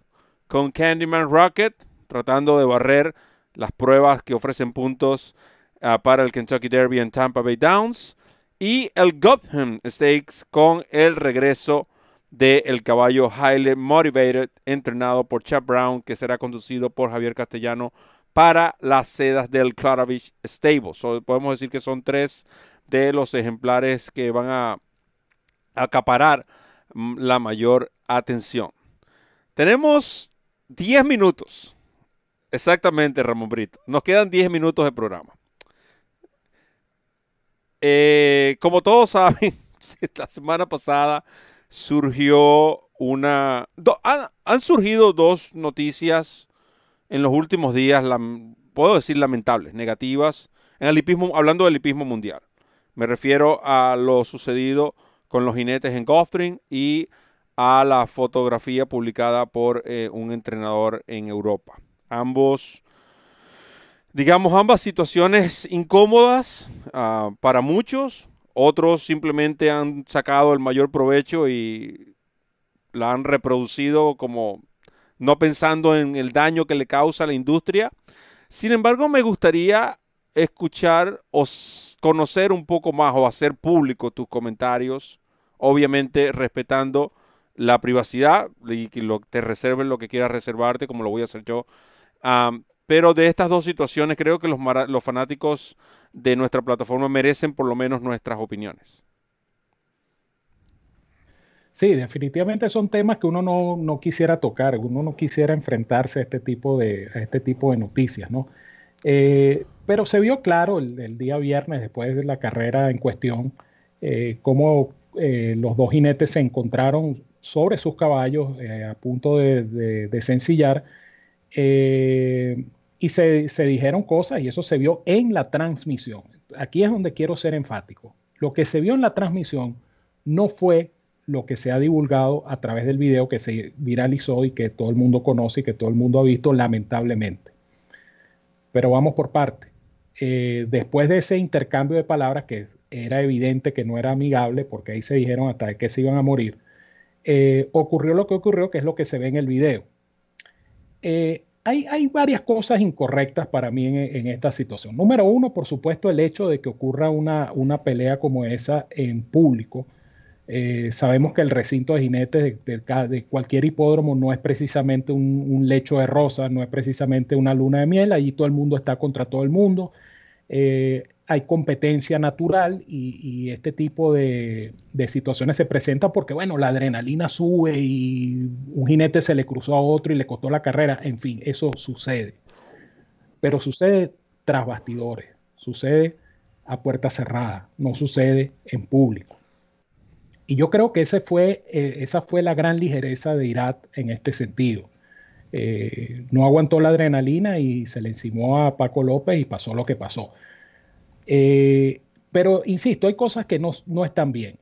con Candyman Rocket tratando de barrer las pruebas que ofrecen puntos ah, para el Kentucky Derby en Tampa Bay Downs. Y el Gotham Stakes con el regreso del caballo Highly Motivated, entrenado por Chad Brown, que será conducido por Javier Castellano para las sedas del Claravich Stable. podemos decir que son tres de los ejemplares que van a acaparar mm, la mayor atención. Tenemos 10 minutos. Exactamente, Ramón Brito. Nos quedan 10 minutos de programa. Eh, como todos saben, la semana pasada surgió una... han, surgido dos noticias en los últimos días, puedo decir lamentables, negativas, en el lipismo. hablando del lipismo mundial. Me refiero a lo sucedido con los jinetes en Gulfstream y a la fotografía publicada por eh, un entrenador en Europa. Ambos, digamos, ambas situaciones incómodas ah, para muchos. Otros simplemente han sacado el mayor provecho y la han reproducido como no pensando en el daño que le causa a la industria. Sin embargo, me gustaría escuchar o conocer un poco más o hacer público tus comentarios, obviamente respetando la privacidad y que lo, te reserven lo que quieras reservarte, como lo voy a hacer yo. pero de estas dos situaciones creo que los, fanáticos de nuestra plataforma merecen por lo menos nuestras opiniones. Sí, definitivamente son temas que uno no, quisiera tocar, uno no quisiera enfrentarse a este tipo de, este tipo de noticias, ¿no? Eh, pero se vio claro el, día viernes, después de la carrera en cuestión, eh, cómo eh, los dos jinetes se encontraron sobre sus caballos eh, a punto de, de, sencillar eh, y se, dijeron cosas y eso se vio en la transmisión. Aquí es donde quiero ser enfático. Lo que se vio en la transmisión no fue lo que se ha divulgado a través del video que se viralizó y que todo el mundo conoce y que todo el mundo ha visto lamentablemente. Pero vamos por parte. Eh, después de ese intercambio de palabras que era evidente que no era amigable porque ahí se dijeron hasta que se iban a morir, eh, ocurrió lo que ocurrió, que es lo que se ve en el video. Eh, hay, hay, varias cosas incorrectas para mí en, esta situación. Número uno, por supuesto, el hecho de que ocurra una, una pelea como esa en público. Eh, sabemos que el recinto de jinetes de, cualquier hipódromo no es precisamente un, lecho de rosa, no es precisamente una luna de miel, allí todo el mundo está contra todo el mundo hay competencia natural y, este tipo de, situaciones se presenta porque, bueno, la adrenalina sube y un jinete se le cruzó a otro y le costó la carrera. En fin, eso sucede. Pero sucede tras bastidores, sucede a puerta cerrada, no sucede en público. Y yo creo que fue, eh, esa fue la gran ligereza de Irat en este sentido. Eh, no aguantó la adrenalina y se le encimó a Paco López y pasó lo que pasó. Eh, pero, insisto, hay cosas que no, están bien.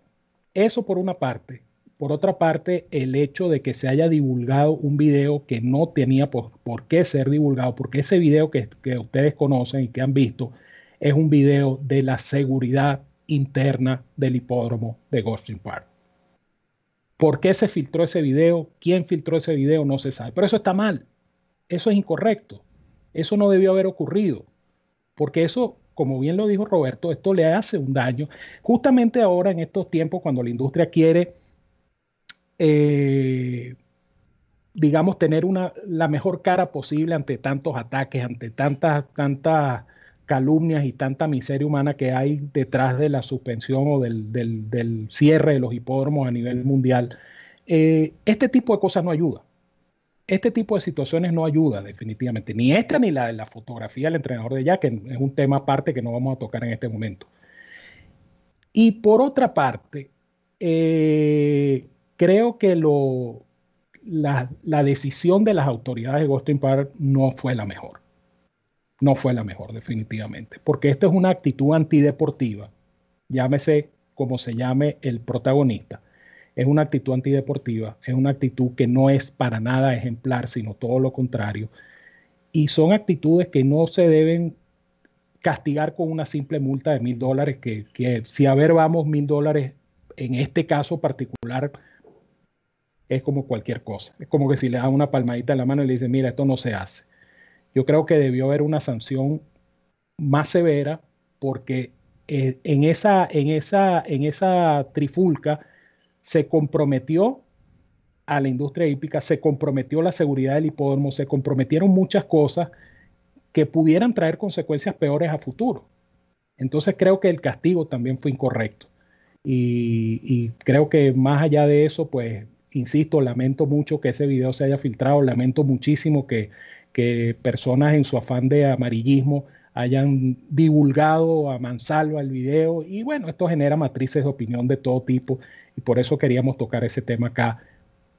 Eso por una parte. Por otra parte, el hecho de que se haya divulgado un video que no tenía por, qué ser divulgado, porque ese video que, que, ustedes conocen y que han visto es un video de la seguridad interna del hipódromo de Gosling Park. ¿Por qué se filtró ese video? ¿Quién filtró ese video? No se sabe. Pero eso está mal. Eso es incorrecto. Eso no debió haber ocurrido. Porque eso como bien lo dijo Roberto, esto le hace un daño. Justamente ahora en estos tiempos, cuando la industria quiere, eh, digamos, tener una, la mejor cara posible ante tantos ataques, ante tantas, tantas calumnias y tanta miseria humana que hay detrás de la suspensión o del, del, cierre de los hipódromos a nivel mundial, eh, este tipo de cosas no ayuda este tipo de situaciones no ayuda definitivamente, ni esta ni la, de la fotografía del entrenador de Jack, que es un tema aparte que no vamos a tocar en este momento. Y por otra parte, eh, creo que lo, la, decisión de las autoridades de Boston Park no fue la mejor. No fue la mejor, definitivamente. Porque esto es una actitud antideportiva, llámese como se llame el protagonista, es una actitud antideportiva, es una actitud que no es para nada ejemplar, sino todo lo contrario. Y son actitudes que no se deben castigar con una simple multa de mil dólares, que, si a ver vamos mil dólares, en este caso particular, es como cualquier cosa. Es como que si le da una palmadita en la mano y le dice, mira, esto no se hace. Yo creo que debió haber una sanción más severa porque eh, en, esa, en, esa, en esa trifulca se comprometió a la industria hípica, se comprometió la seguridad del hipódromo, se comprometieron muchas cosas que pudieran traer consecuencias peores a futuro. Entonces creo que el castigo también fue incorrecto. Y, creo que más allá de eso, pues, insisto, lamento mucho que ese video se haya filtrado, lamento muchísimo que, que personas en su afán de amarillismo hayan divulgado a mansalva el video. Y bueno, esto genera matrices de opinión de todo tipo y por eso queríamos tocar ese tema acá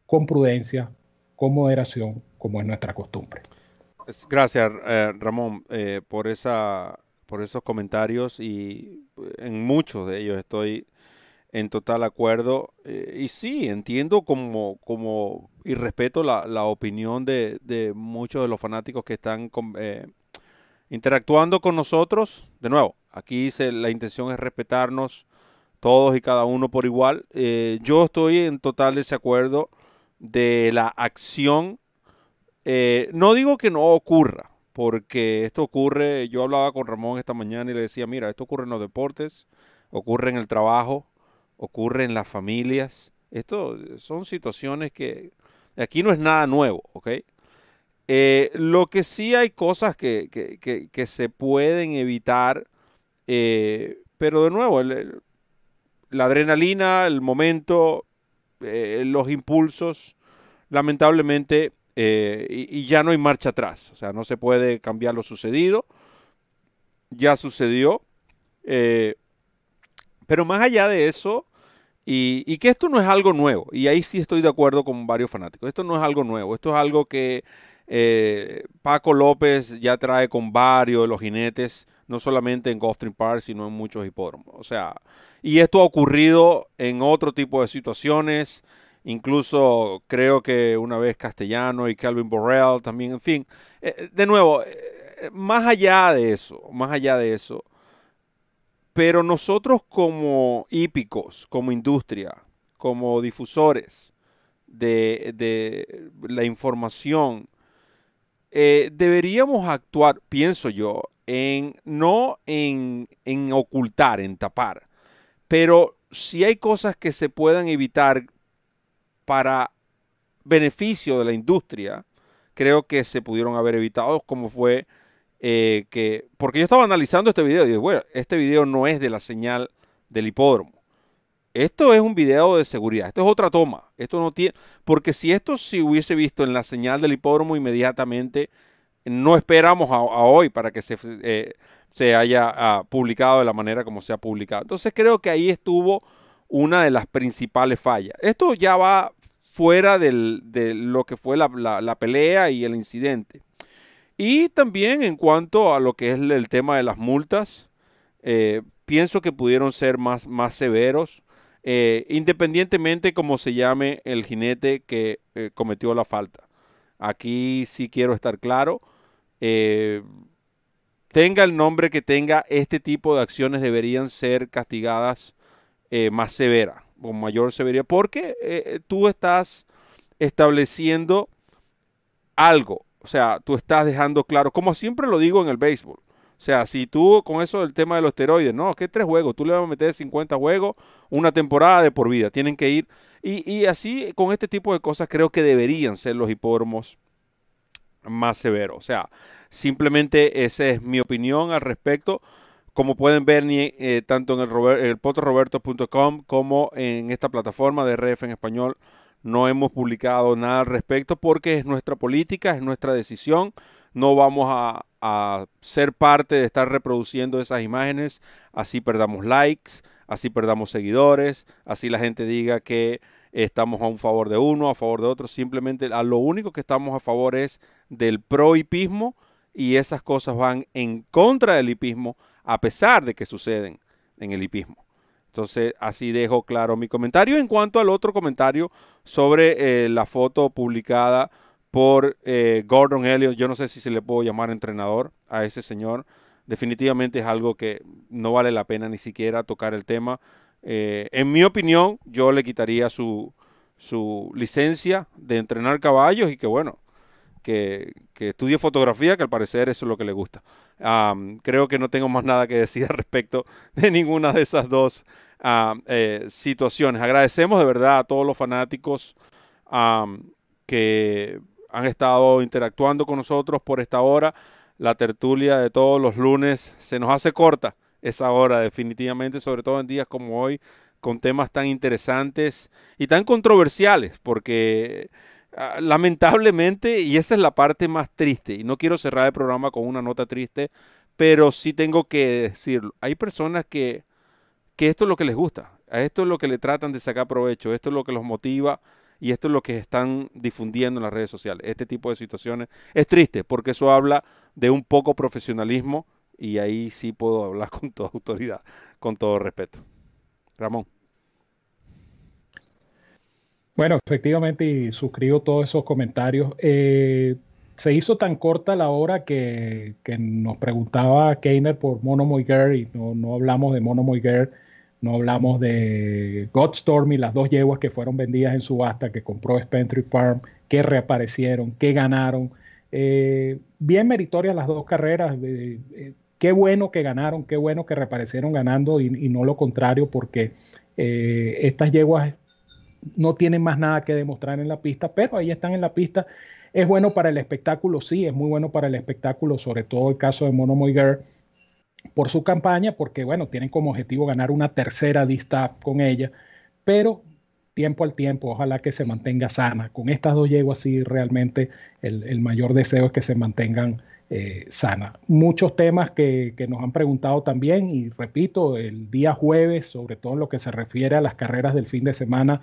con prudencia, con moderación, como es nuestra costumbre. Gracias, eh, Ramón, eh, por, esa, por esos comentarios y eh, en muchos de ellos estoy en total acuerdo. y sí, entiendo como, como y respeto la, la opinión de, de, muchos de los fanáticos que están interactuando con nosotros. De nuevo, aquí dice la intención es respetarnos todos y cada uno por igual. Eh, yo estoy en total desacuerdo de la acción. Eh, no digo que no ocurra, porque esto ocurre, yo hablaba con Ramón esta mañana y le decía, mira, esto ocurre en los deportes, ocurre en el trabajo, ocurre en las familias. Esto son situaciones que aquí no es nada nuevo, ¿ok? Eh, lo que sí hay cosas que, se pueden evitar, pero de nuevo, el, la adrenalina, el momento, eh, los impulsos, lamentablemente, eh, y, ya no hay marcha atrás. O sea, no se puede cambiar lo sucedido. Ya sucedió. Eh, pero más allá de eso, y, y, que esto no es algo nuevo, y ahí sí estoy de acuerdo con varios fanáticos, esto no es algo nuevo, esto es algo que Paco López ya trae con varios de los jinetes no solamente en Gulfstream Park, sino en muchos hipódromos. O sea, y esto ha ocurrido en otro tipo de situaciones, incluso creo que una vez Castellano y Calvin Borrell también, en fin. Eh, eh, de nuevo, eh, más allá de eso, más allá de eso, pero nosotros como hípicos, como industria, como difusores de, de la información, deberíamos actuar, pienso yo, no en, ocultar, en tapar, pero si hay cosas que se puedan evitar para beneficio de la industria, creo que se pudieron haber evitado, como fue eh, que, porque yo estaba analizando este video y dije, bueno, este video no es de la señal del hipódromo. Esto es un video de seguridad, esto es otra toma, esto no tiene, porque si esto se hubiese visto en la señal del hipódromo inmediatamente no esperamos a, hoy para que se, eh, haya ah, publicado de la manera como se ha publicado. Entonces creo que ahí estuvo una de las principales fallas. Esto ya va fuera de lo que fue la, pelea y el incidente. Y también en cuanto a lo que es el tema de las multas, eh, pienso que pudieron ser más, más severos, eh, independientemente como se llame el jinete que cometió la falta. Aquí sí quiero estar claro, eh, tenga el nombre que tenga, este tipo de acciones deberían ser castigadas eh, más severa, con mayor severidad, porque eh, tú estás estableciendo algo, o sea, tú estás dejando claro, como siempre lo digo en el béisbol, o sea, si tú con eso del tema de los esteroides, no, que tres juegos, tú le vas a meter 50 juegos, una temporada de por vida, tienen que ir. Y, así, con este tipo de cosas, creo que deberían ser los hipódromos más severo. O sea, simplemente esa es mi opinión al respecto. Como pueden ver eh, tanto en el, Robert, como en esta plataforma de RF en español, no hemos publicado nada al respecto porque es nuestra política, es nuestra decisión. No vamos a, ser parte de estar reproduciendo esas imágenes. Así perdamos likes, así perdamos seguidores, así la gente diga que estamos a un favor de uno, a favor de otro. Simplemente lo único que estamos a favor es del prohipismo y esas cosas van en contra del hipismo a pesar de que suceden en el hipismo. Entonces, así dejo claro mi comentario. En cuanto al otro comentario sobre eh, la foto publicada por eh, Gordon Elliott, yo no sé si se le puedo llamar entrenador a ese señor. Definitivamente es algo que no vale la pena ni siquiera tocar el tema. Eh, en mi opinión, yo le quitaría su, su licencia de entrenar caballos y que bueno, que, estudie fotografía, que al parecer eso es lo que le gusta. creo que no tengo más nada que decir respecto de ninguna de esas dos eh, situaciones. Agradecemos de verdad a todos los fanáticos que han estado interactuando con nosotros por esta hora. La tertulia de todos los lunes se nos hace corta esa hora definitivamente, sobre todo en días como hoy, con temas tan interesantes y tan controversiales, porque Ah, lamentablemente, y esa es la parte más triste, y no quiero cerrar el programa con una nota triste, pero sí tengo que decirlo. Hay personas que, que esto es lo que les gusta, a esto es lo que le tratan de sacar provecho, esto es lo que los motiva y esto es lo que están difundiendo en las redes sociales. Este tipo de situaciones es triste porque eso habla de un poco profesionalismo y ahí sí puedo hablar con toda autoridad, con todo respeto. Ramón. Bueno, efectivamente, y suscribo todos esos comentarios. Eh, se hizo tan corta la hora que, nos preguntaba Keiner por Mono Girl y no, no, hablamos de Mono Girl, no hablamos de Godstorm y las dos yeguas que fueron vendidas en subasta, que compró Spentry Farm, que reaparecieron, que ganaron. Eh, bien meritorias las dos carreras. Eh, qué bueno que ganaron, qué bueno que reaparecieron ganando y, y no lo contrario, porque estas yeguas no tienen más nada que demostrar en la pista, pero ahí están en la pista. Es bueno para el espectáculo, sí, es muy bueno para el espectáculo, sobre todo el caso de Mono Girl por su campaña, porque bueno, tienen como objetivo ganar una tercera dista con ella, pero tiempo al tiempo, ojalá que se mantenga sana. Con estas dos llego sí realmente el, mayor deseo es que se mantengan eh, sana. Muchos temas que, que, nos han preguntado también, y repito, el día jueves, sobre todo en lo que se refiere a las carreras del fin de semana,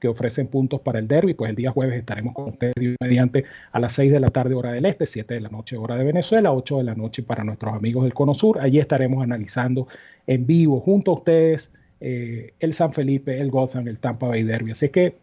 que ofrecen puntos para el derby. Pues el día jueves estaremos con ustedes mediante a las 6 de la tarde hora del este, 7 de la noche hora de Venezuela, 8 de la noche para nuestros amigos del Cono Sur. Allí estaremos analizando en vivo junto a ustedes eh, el San Felipe, el Gotham, el Tampa Bay Derby. Así que,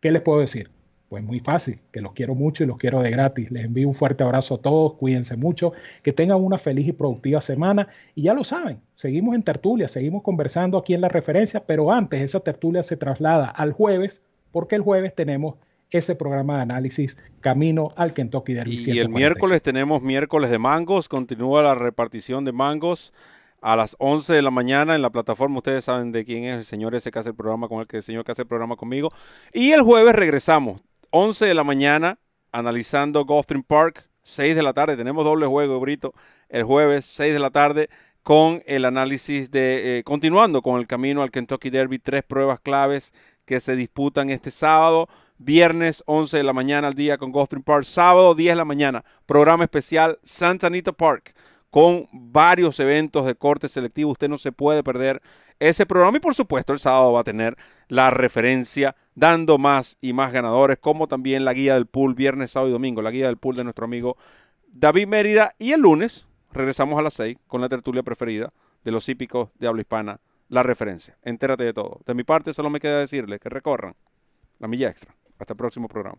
¿qué les puedo decir? Pues muy fácil, que los quiero mucho y los quiero de gratis. Les envío un fuerte abrazo a todos, cuídense mucho, que tengan una feliz y productiva semana. Y ya lo saben, seguimos en tertulia, seguimos conversando aquí en la referencia, pero antes esa tertulia se traslada al jueves, porque el jueves tenemos ese programa de análisis Camino al Kentucky Derby. Y el miércoles tenemos miércoles de mangos, continúa la repartición de mangos a las 11 de la mañana en la plataforma. Ustedes saben de quién es el señor ese que hace el programa con el que el señor que hace el programa conmigo. Y el jueves regresamos. 11 de la mañana analizando Gotham Park. 6 de la tarde, tenemos doble juego, Brito, el jueves, 6 de la tarde, con el análisis de, eh, continuando con el camino al Kentucky Derby, tres pruebas claves que se disputan este sábado, viernes 11 de la mañana al día con Gotham Park, sábado 10 de la mañana, programa especial Santa Anita Park con varios eventos de corte selectivo. Usted no se puede perder ese programa y por supuesto el sábado va a tener la referencia dando más y más ganadores, como también la guía del pool viernes, sábado y domingo, la guía del pool de nuestro amigo David Mérida. Y el lunes regresamos a las 6 con la tertulia preferida de los hípicos de habla hispana, la referencia. Entérate de todo. De mi parte solo me queda decirle que recorran la milla extra. Hasta el próximo programa.